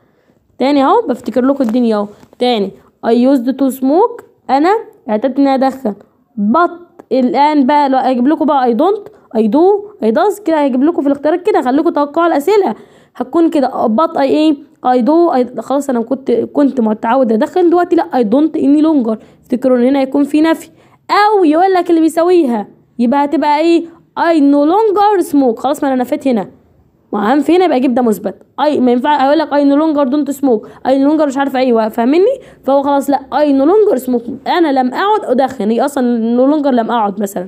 تاني اهو بفتكر لكم الدنيا اهو تاني اي يوزد تو سموك انا اعتدت اني ادخن بط الان بقى لو اجيب لكم بقى اي دونت اي دو اي داز كده هجيب لكم في الاختيارات كده خليكم توقعوا الاسئله هتكون كده بط اي ايه اي دو I... خلاص انا كنت كنت متعود ادخن دلوقتي لا اي دونت اني لونجر افتكروا ان هنا يكون في نفي او يقول لك اللي بيساويها يبقى هتبقى ايه اي نو لونجر سموك خلاص ما انا نفيت هنا ما اهم في هنا يبقى اجيب ده مثبت اي ما ينفع اقول لك اي نو لونجر دونت سموك اي نو لونجر مش عارفه ايوه فاهمني فهو خلاص لا اي نو لونجر سموك انا لم اقعد ادخن هي اصلا نو لونجر لم اقعد مثلا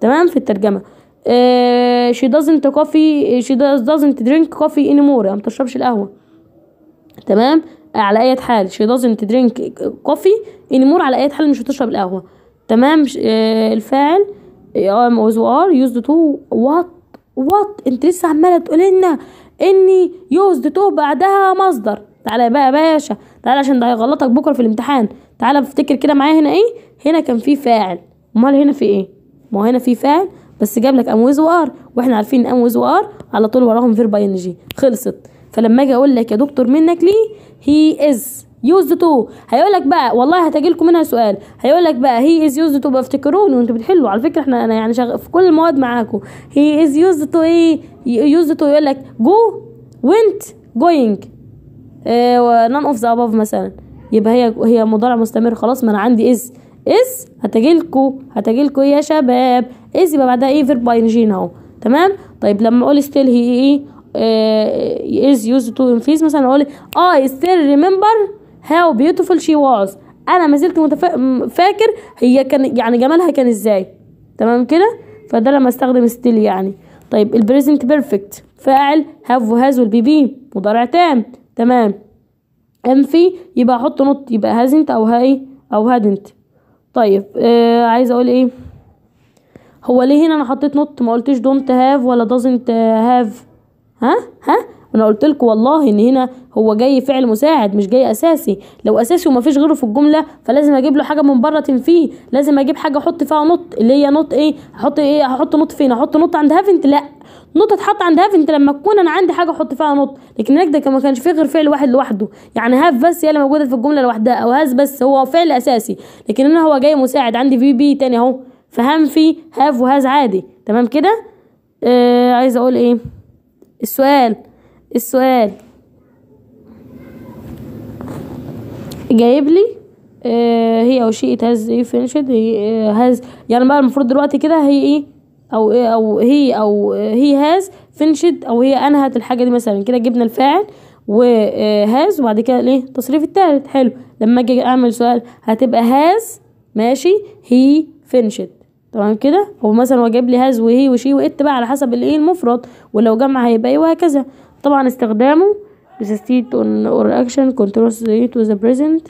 تمام في الترجمه شي آه، she doesn't coffee she doesn't drink coffee anymore يعني ما بتشربش القهوه تمام على اي حال she doesn't drink coffee anymore على اي حال مش بتشرب القهوه تمام آه، الفاعل آه، آه، was ار يوزد تو وات وات انت لسه عماله تقول لنا اني يوزد تو بعدها مصدر تعالى بقى يا باشا تعالى عشان ده هيغلطك بكره في الامتحان تعالى افتكر كده معايا هنا ايه هنا كان في فاعل امال هنا في ايه ما هو هنا في فاعل بس جاب لك ام ويز واحنا عارفين ام ويز ار على طول وراهم فيرب اي خلصت فلما اجي اقول لك يا دكتور منك ليه هي از يوزد تو هيقول لك بقى والله هتجي لكم منها سؤال هيقول لك بقى هي از يوزد تو بافتكروني وانتوا بتحلوا على فكره احنا انا يعني شغ... في كل المواد معاكم هي از يوزد تو ايه يوزد تو يقول لك جو وينت جوينج نون اوف ذا اباف مثلا يبقى هي هي مضارع مستمر خلاص ما انا عندي از از لكم لكم ايه يا شباب از يبقى بعدها ايه فيرب باينجين اهو تمام طيب لما اقول ستيل هي ايه از يوز تو انفيز مثلا اقول اي ستيل ريمبر هاو بيوتيفول شي واز انا ما زلت متف... فاكر هي كان يعني جمالها كان ازاي تمام كده فده لما استخدم ستيل يعني طيب البريزنت بيرفكت فاعل هاف وهاز والبي بي مضارع تام تمام ام في يبقى احط نوت يبقى هازنت او هاي او هادنت طيب آه عايز اقول ايه هو ليه هنا انا حطيت نوت ما قلتش دونت هاف ولا دازنت آه، هاف ها ها انا قلت لكم والله ان هنا هو جاي فعل مساعد مش جاي اساسي لو اساسي وما فيش غيره في الجمله فلازم اجيب له حاجه من بره تنفيه لازم اجيب حاجه احط فيها نط اللي هي نط ايه احط ايه احط نط فين احط نط عند هافنت لا نط اتحط عند هافنت لما تكون انا عندي حاجه احط فيها نط لكن هناك ما كانش فيه غير فعل واحد لوحده يعني هاف بس هي اللي موجوده في الجمله لوحدها او هاز بس هو فعل اساسي لكن انا هو جاي مساعد عندي في بي تاني اهو فهم في هاف وهاز عادي تمام كده آه عايز اقول ايه السؤال السؤال جايب لي آه هي او شيء هاز ايه فينشد هاز يعني بقى المفروض دلوقتي كده هي ايه او إيه او هي او هي هاز فينشد او هي انهت الحاجه دي مثلا كده جبنا الفاعل وهاز آه، وبعد كده الايه التصريف التالت حلو لما اجي اعمل سؤال هتبقى هاز ماشي هي فينشد تمام كده هو مثلا هو لي هاز وهي وشي وات بقى على حسب الايه المفرد ولو جمع هيبقى ايه وهكذا طبعا استخدامه بسستيت اون اور اكشن كنترولز تو ذا بريزنت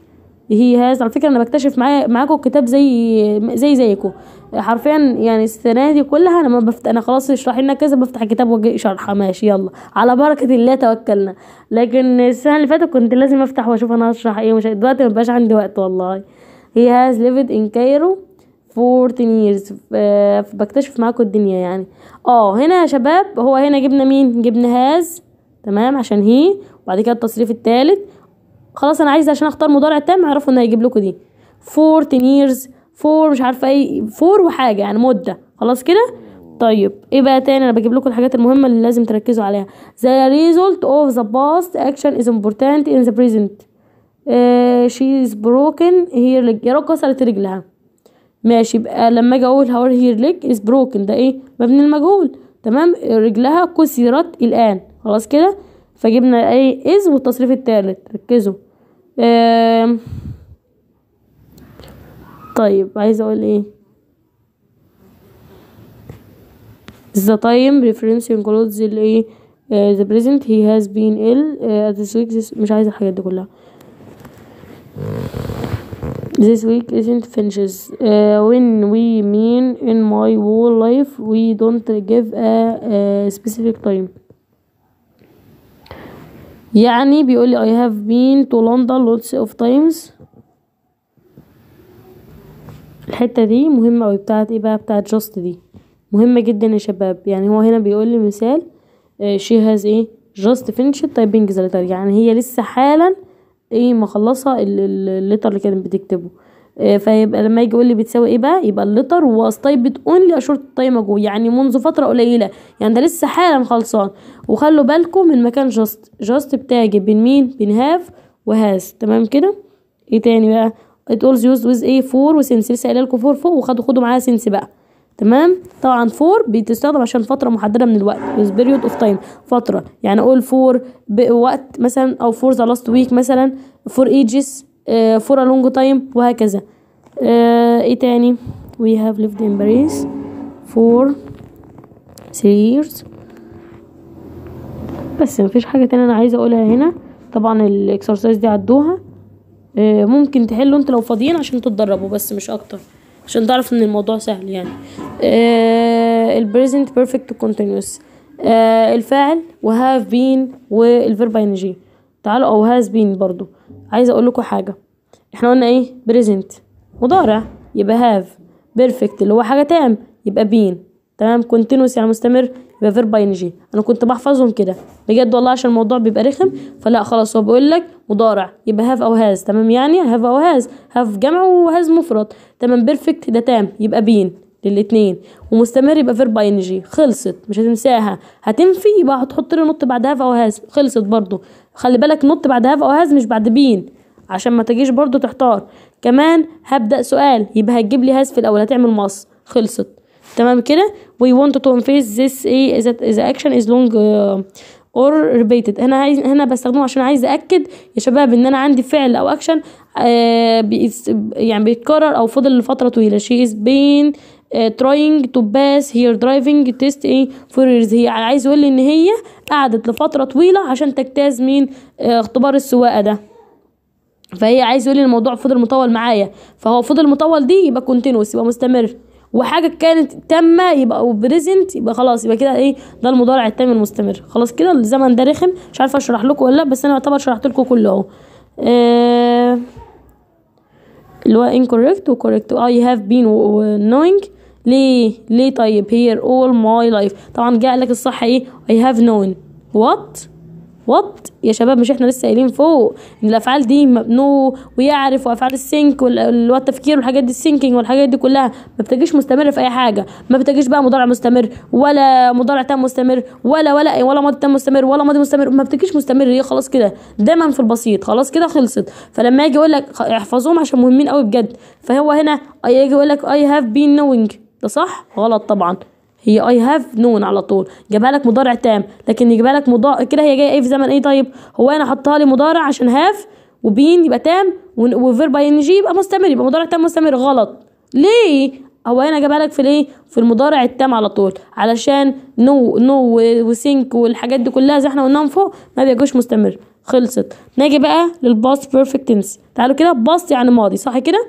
هي هاز على فكره انا بكتشف معايا معاكم الكتاب زي زي زيكم حرفيا يعني السنه دي كلها انا ما بفت... انا خلاص اشرح لنا كذا بفتح الكتاب واجي شرحه ماشي يلا على بركه الله توكلنا لكن السنه اللي فاتت كنت لازم افتح واشوف انا هشرح ايه مش دلوقتي ما بقاش عندي وقت والله هي هاز ليفد ان كايرو 14 years فبكتشف آه، معاكم الدنيا يعني اه هنا يا شباب هو هنا جبنا مين جبنا هاز تمام عشان هي وبعد كده التصريف الثالث خلاص انا عايزه عشان اختار مضارع تام اعرفوا ان هيجيب لكم دي 14 years 4 مش عارفه ايه 4 وحاجه يعني مده خلاص كده طيب ايه بقى تاني انا بجيب لكم الحاجات المهمه اللي لازم تركزوا عليها the result of the past action is important in the present uh, she is broken here يا رب كسرت رجلها ماشي يبقى لما اجي اقول هاور هير ليج از بروكن ده ايه مبني المجهول تمام رجلها كسرت الان خلاص كده فجبنا ايه از والتصريف الثالث ركزوا آه طيب عايزه اقول ايه the time reference includes الايه ذا the present he has been ill uh, مش عايزه الحاجات دي كلها This week isn't finches. Uh, when we mean in my whole life, we don't give a, a specific time. يعني بيقول لي I have been to London lots of times. الحتة دي مهمة أوي بتاعت ايه بقى بتاعت just دي مهمة جدا يا شباب يعني هو هنا بيقول لي مثال she has ايه just finished typing the letter يعني هي لسه حالا ايه مخلصه الليتر اللي كانت بتكتبه آه فيبقى لما يجي يقول لي بتساوي ايه بقى يبقى اللتر واز تايبت اونلي اشورت تايم اجو يعني منذ فتره قليله يعني ده لسه حالا خلصان وخلوا بالكم من مكان جاست جاست بتعجب بين مين بين هاف وهاز تمام كده ايه تاني بقى اتولز was used ايه فور for وسنس لسه قايله لكم فور فوق وخدوا خدوا معاها سنس بقى تمام طبعا فور بتستخدم عشان فتره محدده من الوقت is period of time فتره يعني اقول فور وقت مثلا او فور ذا لاست ويك مثلا فور ايجز فور ا لونج تايم وهكذا اه ايه تاني وي هاف ليفد ان باريس فور three ييرز بس مفيش حاجة تانية أنا عايزة أقولها هنا طبعا الإكسرسايز دي عدوها آه، ممكن تحلوا انت لو فاضيين عشان تتدربوا بس مش أكتر عشان تعرف ان الموضوع سهل يعني آه البريزنت بيرفكت كونتينوس آه الفاعل وهاف بين والفيرب انجي تعالوا او هاز بين برضو عايزه اقول لكم حاجه احنا قلنا ايه بريزنت مضارع يبقى هاف بيرفكت اللي هو حاجه تام يبقى بين تمام كونتينوس يعني مستمر يبقى فيرب باينجي انا كنت بحفظهم كده بجد والله عشان الموضوع بيبقى رخم فلا خلاص هو بيقول لك مضارع يبقى هاف او هاز تمام يعني هاف او هاز هاف جمع وهاز مفرد تمام بيرفكت ده تام يبقى بين للاتنين ومستمر يبقى فيرب اينجي خلصت مش هتنساها هتنفي يبقى هتحط لي نط بعد هاف او هاز خلصت برضو خلي بالك نط بعد هاف او هاز مش بعد بين عشان ما تجيش برضو تحتار كمان هبدأ سؤال يبقى هتجيب لي هاز في الاول هتعمل مص خلصت تمام كده we want to emphasize this ايه the action is long اور ريبيتد هنا عايز هنا بستخدمه عشان عايز اكد يا شباب ان انا عندي فعل او اكشن uh, يعني بيتكرر او فضل لفتره طويله she is بين uh, trying to pass her driving test ايه for هي عايز يقول لي ان هي قعدت لفتره طويله عشان تجتاز مين uh, اختبار السواقه ده فهي عايز يقول لي الموضوع فضل مطول معايا فهو فضل مطول دي يبقى كونتينوس يبقى مستمر وحاجه كانت تامه يبقى او بريزنت يبقى خلاص يبقى كده ايه ده المضارع التام المستمر خلاص كده الزمن ده رخم مش عارفه اشرح لكم ولا لا بس انا يعتبر شرحت لكم كله اهو آه، اللي هو incorrect و correct I آه، have been knowing ليه ليه طيب here all my life طبعا جاء لك الصح ايه I have known what وات يا شباب مش احنا لسه قايلين فوق ان الافعال دي نو ويعرف وافعال السينك والتفكير والحاجات دي السينكينج والحاجات دي كلها ما بتجيش مستمر في اي حاجه ما بتجيش بقى مضارع مستمر ولا مضارع تام مستمر ولا ولا إيه، ولا ماضي تام مستمر ولا ماضي مستمر ما بتجيش مستمر هي خلاص كده دايما في البسيط خلاص كده خلصت فلما اجي اقول لك احفظوهم عشان مهمين قوي بجد فهو هنا يجي يقول لك اي هاف بين نوينج ده صح غلط طبعا هي اي هاف نون على طول جابها لك مضارع تام لكن يجيبها لك مضارع كده هي جايه ايه في زمن ايه طيب هو انا حطها لي مضارع عشان هاف وبين يبقى تام وفيرب ان جي يبقى مستمر يبقى مضارع تام مستمر غلط ليه هو انا جابها لك في الايه في المضارع التام على طول علشان نو نو وسينك والحاجات دي كلها زي احنا قلناهم فوق ما بيجوش مستمر خلصت نيجي بقى للباست بيرفكت تنس تعالوا كده باست يعني ماضي صح كده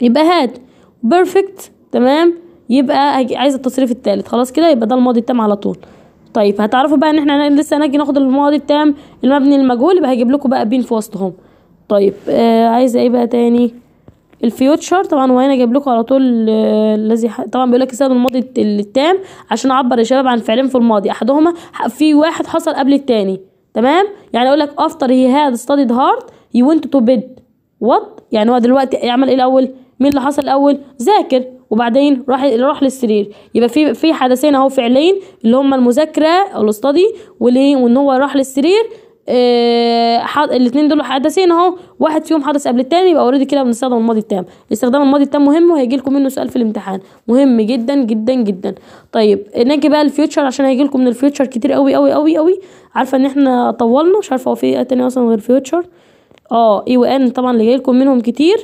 يبقى هات بيرفكت تمام يبقى عايزه التصريف الثالث خلاص كده يبقى ده الماضي التام على طول طيب هتعرفوا بقى ان احنا لسه هنجي ناخد الماضي التام المبني المجهول يبقى هجيب لكم بقى بين في وسطهم طيب آه عايزه ايه بقى تاني الفيوتشر طبعا وهنا جايب لكم على طول آه، الذي آه طبعا بيقول لك استخدم الماضي التام عشان اعبر يا شباب عن فعلين في الماضي احدهما في واحد حصل قبل التاني تمام يعني اقول لك افتر هي هاد ستاديد هارد يو ونت تو بيد وات يعني هو دلوقتي يعمل ايه الاول مين اللي حصل الاول ذاكر وبعدين راح راح للسرير يبقى في في حدثين اهو فعلين اللي هما المذاكره الاستادي وليه وان هو راح للسرير آه الاثنين دول حدثين اهو واحد فيهم حدث قبل التاني يبقى اوريدي كده بنستخدم الماضي التام استخدام الماضي التام مهم وهيجي لكم منه سؤال في الامتحان مهم جدا جدا جدا طيب نيجي بقى الفيوتشر عشان هيجي لكم من الفيوتشر كتير قوي قوي قوي قوي عارفه ان احنا طولنا مش عارفه هو في ايه تاني اصلا غير فيوتشر اه اي وان طبعا اللي جاي لكم منهم كتير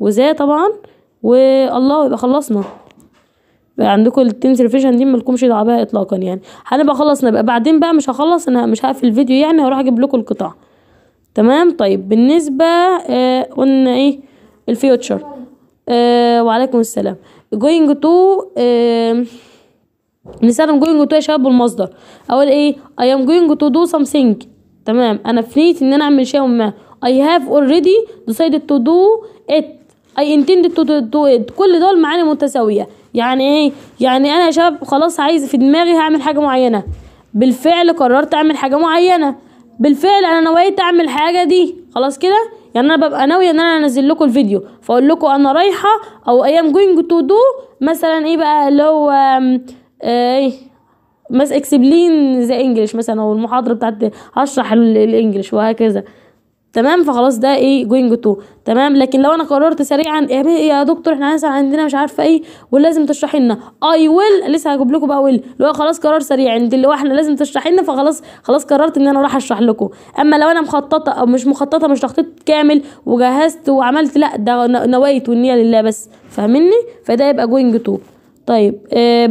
وزي طبعا والله يبقى خلصنا بقى عندكم التنس ريفيجن دي مالكمش دعوه بيها اطلاقا يعني هنبقى خلصنا بقى بعدين بقى مش هخلص انا مش هقفل الفيديو يعني هروح اجيب لكم القطع تمام طيب بالنسبه آه ايه الفيوتشر آه وعليكم السلام جوينج تو آه نستخدم جوينج تو يا شباب والمصدر اول ايه اي ام جوينج تو دو سمثينج تمام انا في ان انا اعمل شيء ما اي هاف اوريدي ديسايدد تو دو ات اي انتند كل دول معاني متساويه يعني ايه يعني انا يا شباب خلاص عايز في دماغي هعمل حاجه معينه بالفعل قررت اعمل حاجه معينه بالفعل انا نويت اعمل حاجه دي خلاص كده يعني انا ببقى ناويه ان انا انزل لكم الفيديو فاقول لكم انا رايحه او ام جوينج تو دو مثلا ايه بقى اللي هو ايه مس اكسبلين ذا انجلش مثلا او المحاضره بتاعت هشرح الانجلش وهكذا تمام فخلاص ده ايه جوينج تو تمام لكن لو انا قررت سريعا إيه يا دكتور احنا لسه عندنا مش عارفه ايه ولازم تشرحي لنا اي ويل لسه هجيب لكم بقى ويل اللي هو خلاص قرار سريع انت اللي هو احنا لازم تشرحي لنا فخلاص خلاص قررت ان انا راح اشرح لكم اما لو انا مخططه او مش مخططه مش تخطيط كامل وجهزت وعملت لا ده نويت والنيه لله بس فاهمني فده يبقى جوينج تو طيب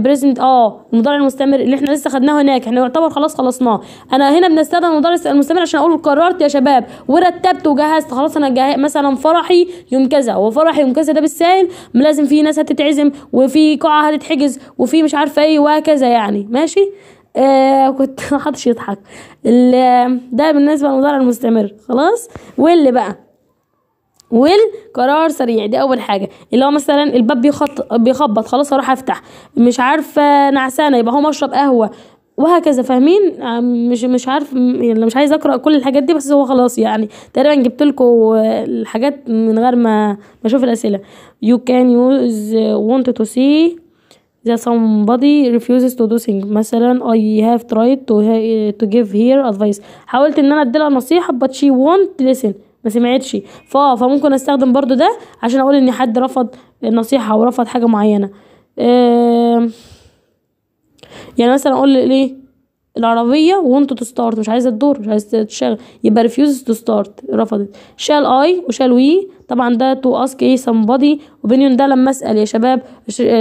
بريزنت اه, آه، المضارع المستمر اللي احنا لسه خدناه هناك احنا يعتبر خلاص خلصناه انا هنا بنستخدم المضارع المستمر عشان اقول قررت يا شباب ورتبت وجهزت خلاص انا جه... مثلا فرحي يوم كذا وفرحي يوم كذا ده بالسهل لازم في ناس هتتعزم وفي قاعه هتتحجز وفي مش عارفه ايه وهكذا يعني ماشي آه كنت (laughs) محدش يضحك ده بالنسبه للمضارع المستمر خلاص واللي بقى والقرار سريع دي اول حاجه اللي هو مثلا الباب بيخط بيخبط خلاص هروح افتح مش عارفه نعسانه يبقى هو اشرب قهوه وهكذا فاهمين آه، مش مش عارف يعني مش عايز اقرا كل الحاجات دي بس هو خلاص يعني تقريبا جبت لكم الحاجات من غير ما ما اشوف الاسئله you can use want to see that somebody refuses to do things مثلا I have tried to uh, to give her advice حاولت ان انا اديلها نصيحه but she won't listen ما سمعتش فا فممكن استخدم برضو ده عشان اقول ان حد رفض نصيحه او رفض حاجه معينه يعني مثلا اقول ليه العربية وانت تو ستارت مش عايزة تدور مش عايزة تشتغل يبقى ريفيوز تو ستارت رفضت شال اي وشال وي طبعا ده تو اسك ايه سمبادي اوبينيون ده لما اسأل يا شباب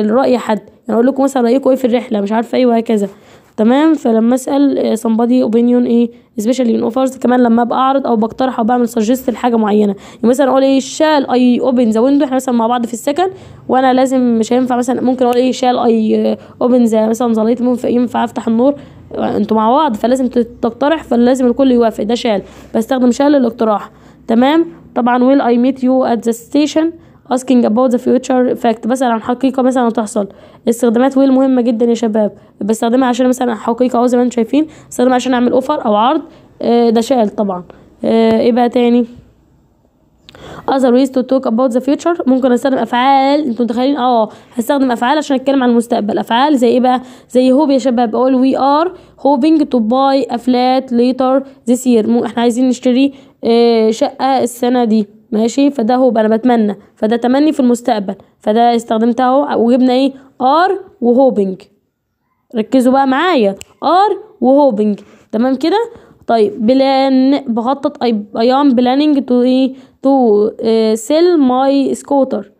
رأي حد يعني اقول لكم مثلا رأيكم ايه في الرحلة مش عارفة ايه وهكذا تمام فلما اسال آه, somebody opinion ايه especially in offers كمان لما ابقى اعرض او بقترح او بعمل suggest لحاجه معينه يعني مثلا اقول ايه شال اي اوبن ذا ويندو احنا مثلا مع بعض في السكن وانا لازم مش هينفع مثلا ممكن اقول ايه شال اي اوبن ذا مثلا ظليت ينفع افتح النور آه, انتوا مع بعض فلازم تقترح فلازم الكل يوافق ده شال بستخدم شال للاقتراح تمام طبعا will I meet you at the station asking about the future fact مثلا عن حقيقة مثلا هتحصل استخدامات ويل مهمة جدا يا شباب بستخدمها عشان مثلا حقيقة او زي ما انتم شايفين استخدمها عشان أعمل أوفر أو عرض آه، ده شائل طبعا آه، إيه بقى تاني other ways to talk about the future ممكن استخدم افعال انتوا متخيلين اه هستخدم افعال عشان اتكلم عن المستقبل افعال زي ايه بقى زي هوب يا شباب اقول وي ار hoping to buy a flat later this year احنا عايزين نشتري آه، شقه السنه دي ماشي فده هو انا بتمنى فده تمني في المستقبل فده استخدمته اهو وجبنا ايه ار وهوبنج ركزوا بقى معايا ار وهوبنج تمام كده طيب بلان بخطط اي ام بلاننج تو ايه تو سيل ماي سكوتر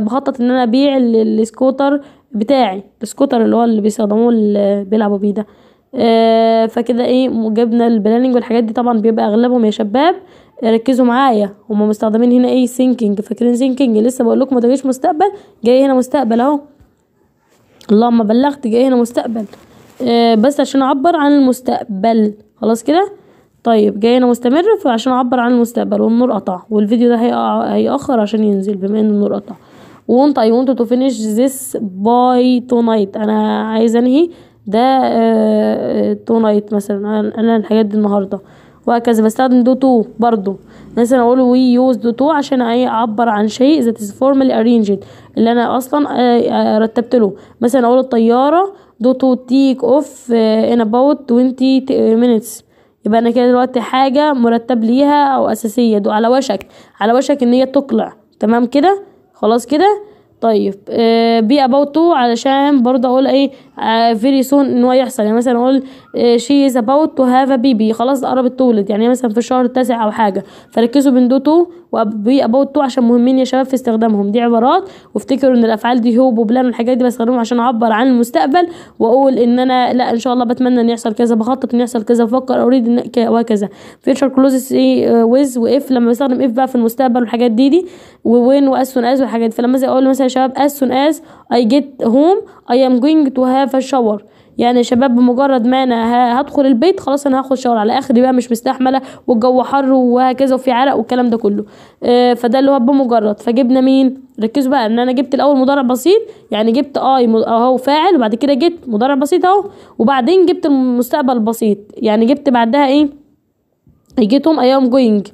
بخطط ان انا ابيع السكوتر بتاعي السكوتر اللي هو اللي بيستخدموه اللي بيلعبوا بيه ده آه فكده ايه جبنا البلاننج والحاجات دي طبعا بيبقى اغلبهم يا شباب ركزوا معايا هما مستخدمين هنا ايه سينكينج فاكرين سينكينج لسه بقول لكم ما تجيش مستقبل جاي هنا مستقبل اهو اللهم بلغت جاي هنا مستقبل آه بس عشان اعبر عن المستقبل خلاص كده طيب جاي هنا مستمر فعشان اعبر عن المستقبل والنور قطع والفيديو ده هيأخر عشان ينزل بما ان النور قطع وانت اي وانت تو فينيش ذس باي تونايت انا عايز انهي ده آه تونايت آه، مثلا انا الحاجات دي النهارده وهكذا بستخدم دو تو برضو مثلا اقول وي يوز دو تو عشان ايه اعبر عن شيء ذات از فورمال ارينجد اللي انا اصلا آه، آه، رتبت له مثلا اقول الطياره دو تو تيك اوف ان اباوت 20 مينتس يبقى انا كده دلوقتي حاجه مرتب ليها او اساسيه دو على وشك على وشك ان هي تقلع تمام كده خلاص كده طيب بي آه، about to علشان برضه اقول ايه فيري آه، سون ان هو يحصل يعني مثلا اقول شي آه، از about to have a baby خلاص قربت تولد يعني مثلا في الشهر التاسع او حاجه فركزوا بين دو تو وبي اباوت تو عشان مهمين يا شباب في استخدامهم دي عبارات وافتكروا ان الافعال دي هوب وبلان والحاجات دي بستخدمهم عشان اعبر عن المستقبل واقول ان انا لا ان شاء الله بتمنى ان يحصل كذا بخطط ان يحصل كذا بفكر اريد ان وهكذا فيوتشر كلوزز ايه ويز آه، واف لما بستخدم اف بقى في المستقبل والحاجات دي دي ووين واس سون از والحاجات دي فلما زي اقول مثلا يا شباب as soon as I get home I am going to have a shower يعني يا شباب بمجرد ما انا هدخل البيت خلاص انا هاخد شاور على اخري بقى مش مستحمله والجو حر وهكذا وفي عرق والكلام ده كله آه، فده اللي هو بمجرد فجبنا مين ركزوا بقى ان انا جبت الاول مضارع بسيط يعني جبت اي آه، اهو فاعل وبعد كده جبت مضارع بسيط اهو وبعدين جبت المستقبل بسيط يعني جبت بعدها ايه جيتهم ايام جوينج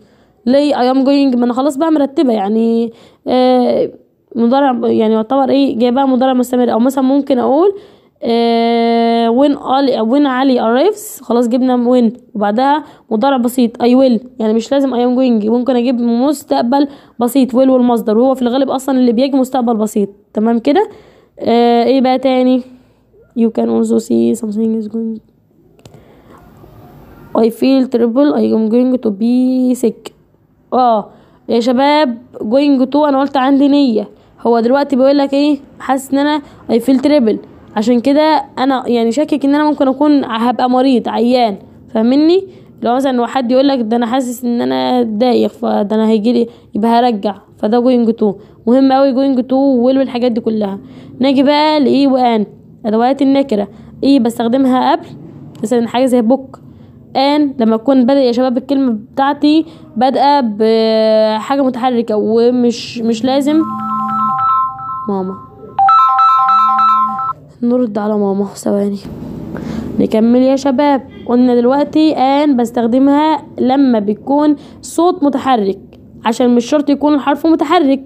ليه ايام جوينج ما انا خلاص بقى مرتبه يعني آه مضارع يعني يعتبر ايه جايبها مضارع مستمر او مثلا ممكن اقول وين علي وين علي arrives خلاص جبنا وين وبعدها مضارع بسيط اي ويل يعني مش لازم اي ام جوينج ممكن اجيب مستقبل بسيط ويل والمصدر وهو في الغالب اصلا اللي بيجي مستقبل بسيط تمام كده آه ايه بقى تاني you can also see something is going I feel terrible I am going to be sick اه يا شباب going to انا قلت عندي نية هو دلوقتي بيقول لك ايه حاسس ان انا I feel terrible عشان كده انا يعني شاكك ان انا ممكن اكون هبقى مريض عيان فاهمني لو مثلا لو حد يقول لك ده انا حاسس ان انا ضايق فده انا هيجيلي يبقى هرجع فده جوينج تو مهم قوي جوينج تو ويل والحاجات دي كلها نيجي بقى لاي وان ادوات النكره ايه بستخدمها قبل مثلا حاجه زي بوك ان لما اكون بدا يا شباب الكلمه بتاعتي بادئه بحاجه متحركه ومش مش لازم ماما نرد على ماما ثواني نكمل يا شباب قلنا دلوقتي ان بستخدمها لما بيكون صوت متحرك عشان مش شرط يكون الحرف متحرك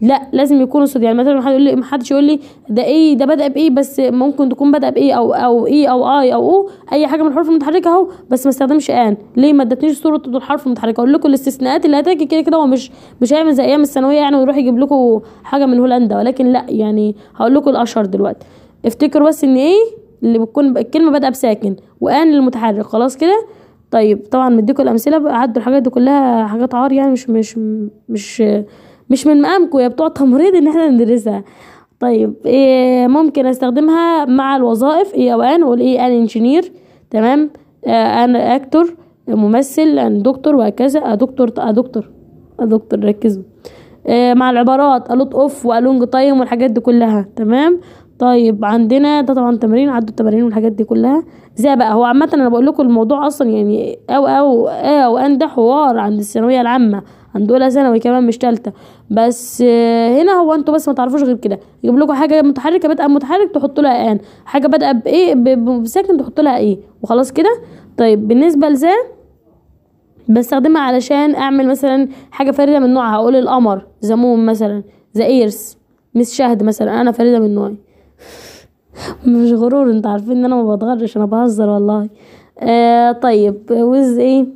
لا لازم يكون الصوت يعني مثلا حد يقول لي ما حدش يقول لي ده ايه ده بدا بايه بس ممكن تكون بدا بايه او او ايه او اي او او اي حاجه من الحروف المتحركه اهو بس ما استخدمش ان ليه ما ادتنيش صوره الحرف المتحرك اقول لكم الاستثناءات اللي هتجي كده كده هو مش مش هيعمل زي ايام الثانويه يعني ويروح يجيب لكم حاجه من هولندا ولكن لا يعني هقول لكم الاشهر دلوقتي افتكروا بس ان ايه اللي بتكون الكلمه بادئه بساكن وان المتحرك خلاص كده طيب طبعا مديكوا الامثله عدوا الحاجات دي كلها حاجات عار يعني مش مش مش مش من مقامكم يا بتوع تمريض ان احنا ندرسها طيب إيه ممكن استخدمها مع الوظائف ايه او ان ايه ان انجينير تمام آه انا اكتر ممثل ان دكتور وهكذا ا آه، دكتور ا آه، دكتور ا آه، دكتور ركزوا مع العبارات الوت اوف والونج تايم والحاجات دي كلها تمام طيب عندنا ده طبعا تمارين عدوا التمارين والحاجات دي كلها زي بقى هو عامه انا بقول لكم الموضوع اصلا يعني او او او ان ده حوار عند الثانويه العامه عند اولى ثانوي كمان مش تالتة بس هنا هو انتوا بس ما تعرفوش غير كده يجيب لكم حاجه متحركه بادئه متحرك تحط لها ان حاجه بادئه بايه بساكن تحط لها ايه وخلاص كده طيب بالنسبه لذا بستخدمها علشان اعمل مثلا حاجه فريده من نوعها اقول القمر زموم مثلا ذا ايرس مش شهد مثلا انا فريده من نوعي مش غرور انت عارفين ان انا ما بتغرش انا بهزر والله آه طيب وز ايه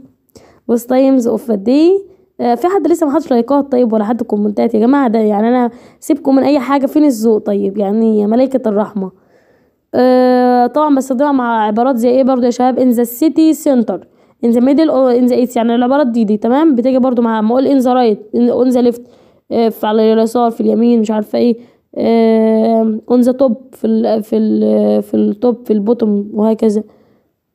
وز تايمز اوف داي في حد لسه ما حطش لايكات طيب ولا حد كومنتات يا جماعه ده يعني انا سيبكم من اي حاجه فين الذوق طيب يعني يا ملائكه الرحمه آه طبعا بس ده مع عبارات زي ايه برضو يا شباب ان ذا سيتي سنتر ان ذا ميدل او ان ذا ايت يعني العبارات دي دي تمام بتيجي برضو مع ما اقول ان ذا رايت ان ذا ليفت في على اليسار في اليمين مش عارفه ايه اون ذا توب في ال في ال في التوب في البوتوم وهكذا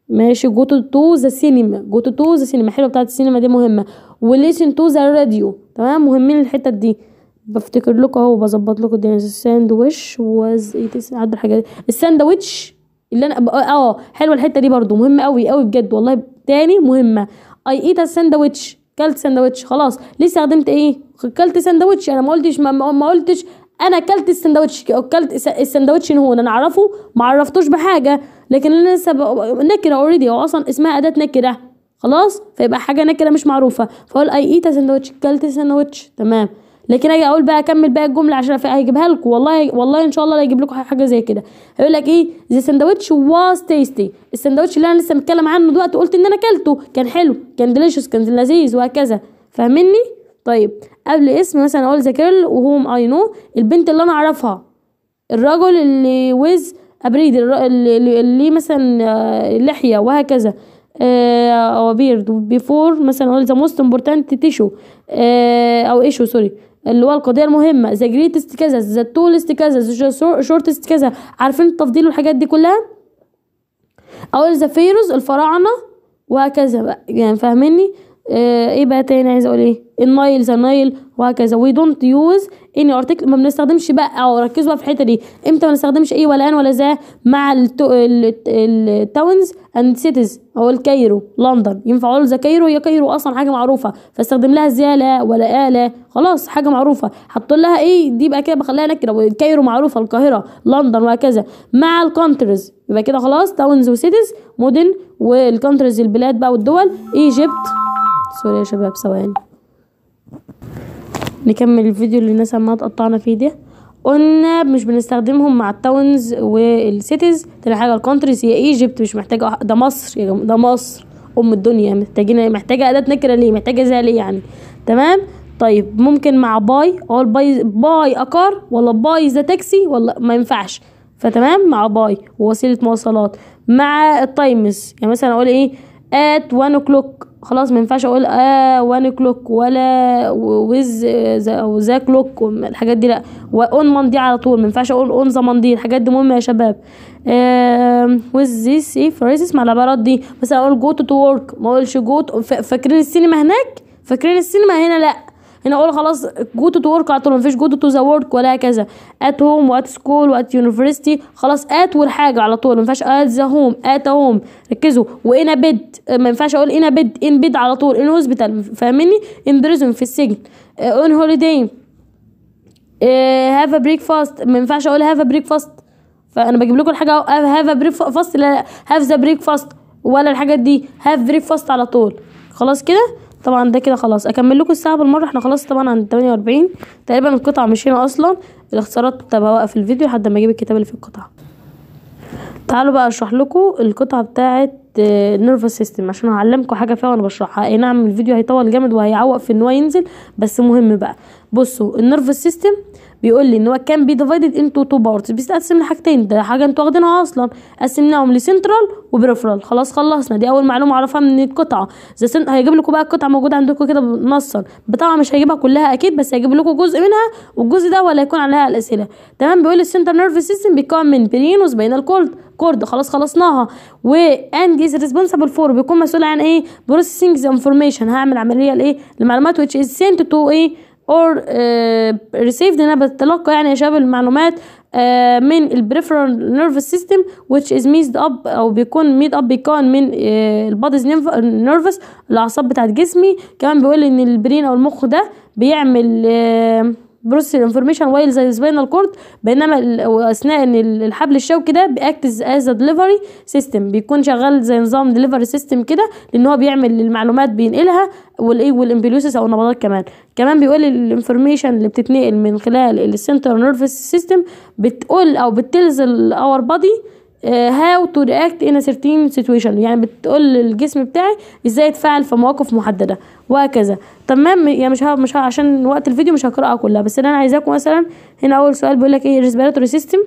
ماشي جو تو تو ذا سينما جو تو تو ذا سينما حلوه بتاعه السينما دي مهمه وليسن تو ذا راديو تمام مهمين الحتت دي بفتكر لكم اهو بظبط لكم الدنيا الساندويتش واز عدوا الحاجات الساندويتش اللي انا اه حلوه الحته دي برضو مهمه قوي قوي بجد والله تاني مهمه اي ايت الساندويتش كلت ساندويتش خلاص ليه استخدمت ايه كلت ساندويتش انا ما قلتش ما, ما قلتش انا اكلت السندوتش اكلت السندوتش هو انا اعرفه ما عرفتوش بحاجه لكن انا لسه نكره اوريدي هو اصلا اسمها اداه نكره خلاص فيبقى حاجه نكره مش معروفه فاقول اي ايت سندوتش اكلت سندوتش تمام لكن اجي اقول بقى اكمل بقى الجمله عشان هيجيبها لكم والله والله ان شاء الله هيجيب لكم حاجه زي كده هيقول لك ايه ذا ساندوتش واز تيستي الساندوتش اللي انا لسه متكلم عنه دلوقتي قلت ان انا اكلته كان حلو كان ديليشس كان لذيذ وهكذا فاهمني طيب قبل اسم مثلا اقول ذا كيرل وهوم اي نو البنت اللي انا اعرفها الرجل اللي ويز ابريد اللي مثلا آه، لحيه وهكذا آه، او بيرد بيفور مثلا اقول ذا موست امبورتانت تيشو او ايشو سوري اللي هو القضيه المهمه ذا جريتست كذا ذا تولست كذا ذا شورتست كذا عارفين التفضيل والحاجات دي كلها اقول ذا فيروز الفراعنه وهكذا بقى يعني فاهميني آه، ايه بقى تاني عايز اقول ايه النايل ذا نايل وهكذا وي دونت يوز اني ارتكل ما بنستخدمش بقى او ركزوا بقى في الحته دي امتى ما بنستخدمش ايه ولا ان ولا ذا مع التاونز اند سيتيز او الكايرو لندن ينفع اقول ذا كايرو هي كايرو اصلا حاجه معروفه فاستخدم لها ذا لا ولا آ لا خلاص حاجه معروفه حط لها ايه دي بقى كده بخليها نكره الكايرو معروفه القاهره لندن وهكذا مع الكونترز يبقى كده خلاص تاونز وسيتيز مدن والكونترز البلاد بقى والدول ايجيبت سوري يا شباب ثواني نكمل الفيديو اللي الناس عماله تقطعنا فيه ده قلنا مش بنستخدمهم مع التاونز والسيتيز تاني حاجه الكونتريز هي ايجيبت مش محتاجه ده مصر يا جماعه ده مصر ام الدنيا محتاجين محتاجه اداه نكره ليه محتاجه زي ليه يعني تمام طيب ممكن مع باي او باي باي اكار ولا باي ذا تاكسي ولا ما ينفعش فتمام مع باي ووسيله مواصلات مع التايمز يعني مثلا اقول ايه ات 1 اوكلوك خلاص ما ينفعش اقول اه وان كلوك ولا ويز او ذا كلوك الحاجات دي لا واون مان دي على طول ما ينفعش اقول اون ذا مان دي الحاجات دي مهمه يا شباب ويز ذيس ايه فريزس مع العبارات دي مثلا اقول جو تو ورك ما اقولش جو فاكرين السينما هناك فاكرين السينما هنا لا هنا اقول خلاص جو تو ورك على طول مفيش جو تو ذا ورك ولا هكذا ات هوم وات سكول وات يونيفرستي خلاص ات والحاجه على طول مفيش ات ذا هوم ات هوم ركزوا وانا بيد ما ينفعش اقول انا بيد ان بيد على طول ان هوسبيتال فاهمني ان بريزون في السجن اون هوليداي هاف ا بريك فاست ما ينفعش اقول هاف ا بريك فاست فانا بجيب لكم الحاجه هاف ا بريك فاست لا هاف ذا بريك فاست ولا الحاجات دي هاف بريك فاست على طول خلاص كده طبعا ده كده خلاص اكمل لكم الساعه بالمره احنا خلاص طبعا عند 48 تقريبا القطعه مش هنا اصلا الاختصارات طب هوقف الفيديو لحد ما اجيب الكتاب اللي في القطعه تعالوا بقى اشرح لكم القطعه بتاعه النيرف سيستم عشان هعلمكم حاجه فيها وانا بشرحها اي نعم الفيديو هيطول جامد وهيعوق في ان هو ينزل بس مهم بقى بصوا النيرف سيستم بيقول لي ان هو كان بي ديفايدد انتو تو بارتس بيتقسم لحاجتين ده حاجه انتوا واخدينها اصلا قسمناهم لسنترال وبريفرال خلاص خلصنا دي اول معلومه عرفها من القطعه زي سن... هيجيب لكم بقى القطعه موجوده عندكم كده نصا بطبعا مش هيجيبها كلها اكيد بس هيجيب لكم جزء منها والجزء ده هو اللي هيكون عليها الاسئله تمام بيقول لي السنترال نيرف سيستم بيتكون من برين وسبينال كورد كورد خلاص خلصناها واند از ريسبونسبل فور بيكون مسؤول عن ايه بروسيسنج انفورميشن هعمل عمليه الايه المعلومات ويتش از سنت تو ايه اور uh, received انا بتلقى يعني يا شباب المعلومات uh, من البريفرال نيرفس سيستم which is ميزد up او بيكون ميد اب بيكون من uh, الباديز نيرفس الاعصاب بتاعت جسمي كمان بيقول ان البرين او المخ ده بيعمل بروسس الانفورميشن وايل ذا سبينال كورد بينما اثناء ان الحبل الشوكي ده بياكتز از دليفري سيستم بيكون شغال زي نظام دليفري سيستم كده لان هو بيعمل المعلومات بينقلها والاي والامبلوسس او النبضات كمان كمان بيقول الانفورميشن اللي بتتنقل من خلال السنتر نيرفس سيستم بتقول او بتلزل اور بادي هاو تو رياكت ان سيرتين سيتويشن يعني بتقول للجسم بتاعي ازاي يتفاعل في مواقف محدده وهكذا تمام يعني مش مش عشان وقت الفيديو مش هقراها كلها بس انا عايزاكم مثلا هنا اول سؤال بيقول لك ايه الريسبيراتوري سيستم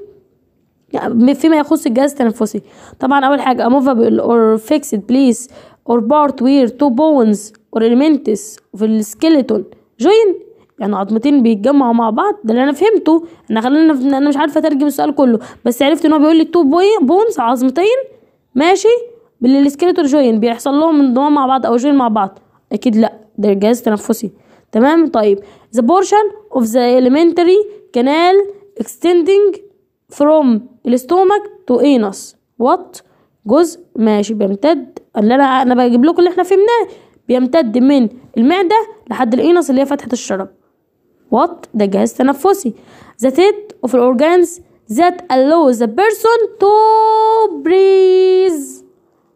يعني فيما يخص الجهاز التنفسي طبعا اول حاجه اموفابل اور فيكسد بليس اور بارت وير تو بونز اور اليمنتس في السكيلتون جوين يعني عظمتين بيتجمعوا مع بعض ده اللي انا فهمته انا خلينا انا مش عارفه اترجم السؤال كله بس عرفت ان هو بيقول لي تو بونز عظمتين ماشي بالسكيلتور جوين بيحصل لهم انضمام مع بعض او جوين مع بعض اكيد لا ده جهاز تنفسي تمام طيب the portion of the elementary canal extending from الاستومك to anus وات جزء ماشي بيمتد اللي انا انا بجيب لكم اللي احنا فهمناه بيمتد من المعده لحد الانس اللي هي فتحه الشرج what ده جهاز تنفسي that it of organs that allow the person to breathe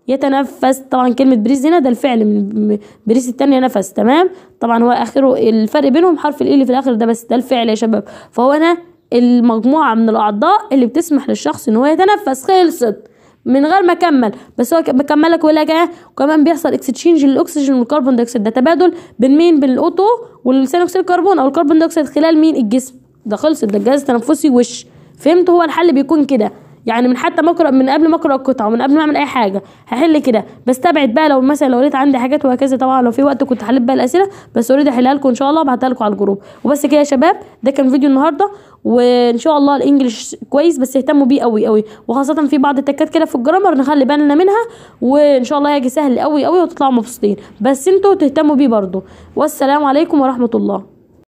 يتنفس طبعا كلمة بريز هنا ده الفعل من بريز التانية نفس تمام طبعا هو آخره الفرق بينهم حرف الإي e اللي في الآخر ده بس ده الفعل يا شباب فهو هنا المجموعة من الأعضاء اللي بتسمح للشخص إن هو يتنفس خلصت من غير ما كمل بس هو بكمل لك ولا ايه وكمان بيحصل اكستشينج للاكسجين والكربون دايوكسيد ده تبادل بين مين بين الاوتو والثاني اكسيد الكربون او الكربون دايوكسيد خلال مين الجسم ده خلصت ده الجهاز التنفسي وش فهمت هو الحل بيكون كده يعني من حتى ما اقرا من قبل ما اقرا القطعه ومن قبل ما اعمل اي حاجه هحل كده بستبعد بقى لو مثلا لو لقيت عندي حاجات وهكذا طبعا لو في وقت كنت حليت بقى الاسئله بس اوريدي هحلها لكم ان شاء الله وابعتها لكم على الجروب وبس كده يا شباب ده كان فيديو النهارده وان شاء الله الانجليش كويس بس اهتموا بيه قوي قوي وخاصه في بعض التكات كده في الجرامر نخلي بالنا منها وان شاء الله هيجي سهل قوي قوي وتطلعوا مبسوطين بس انتوا تهتموا بيه برضه والسلام عليكم ورحمه الله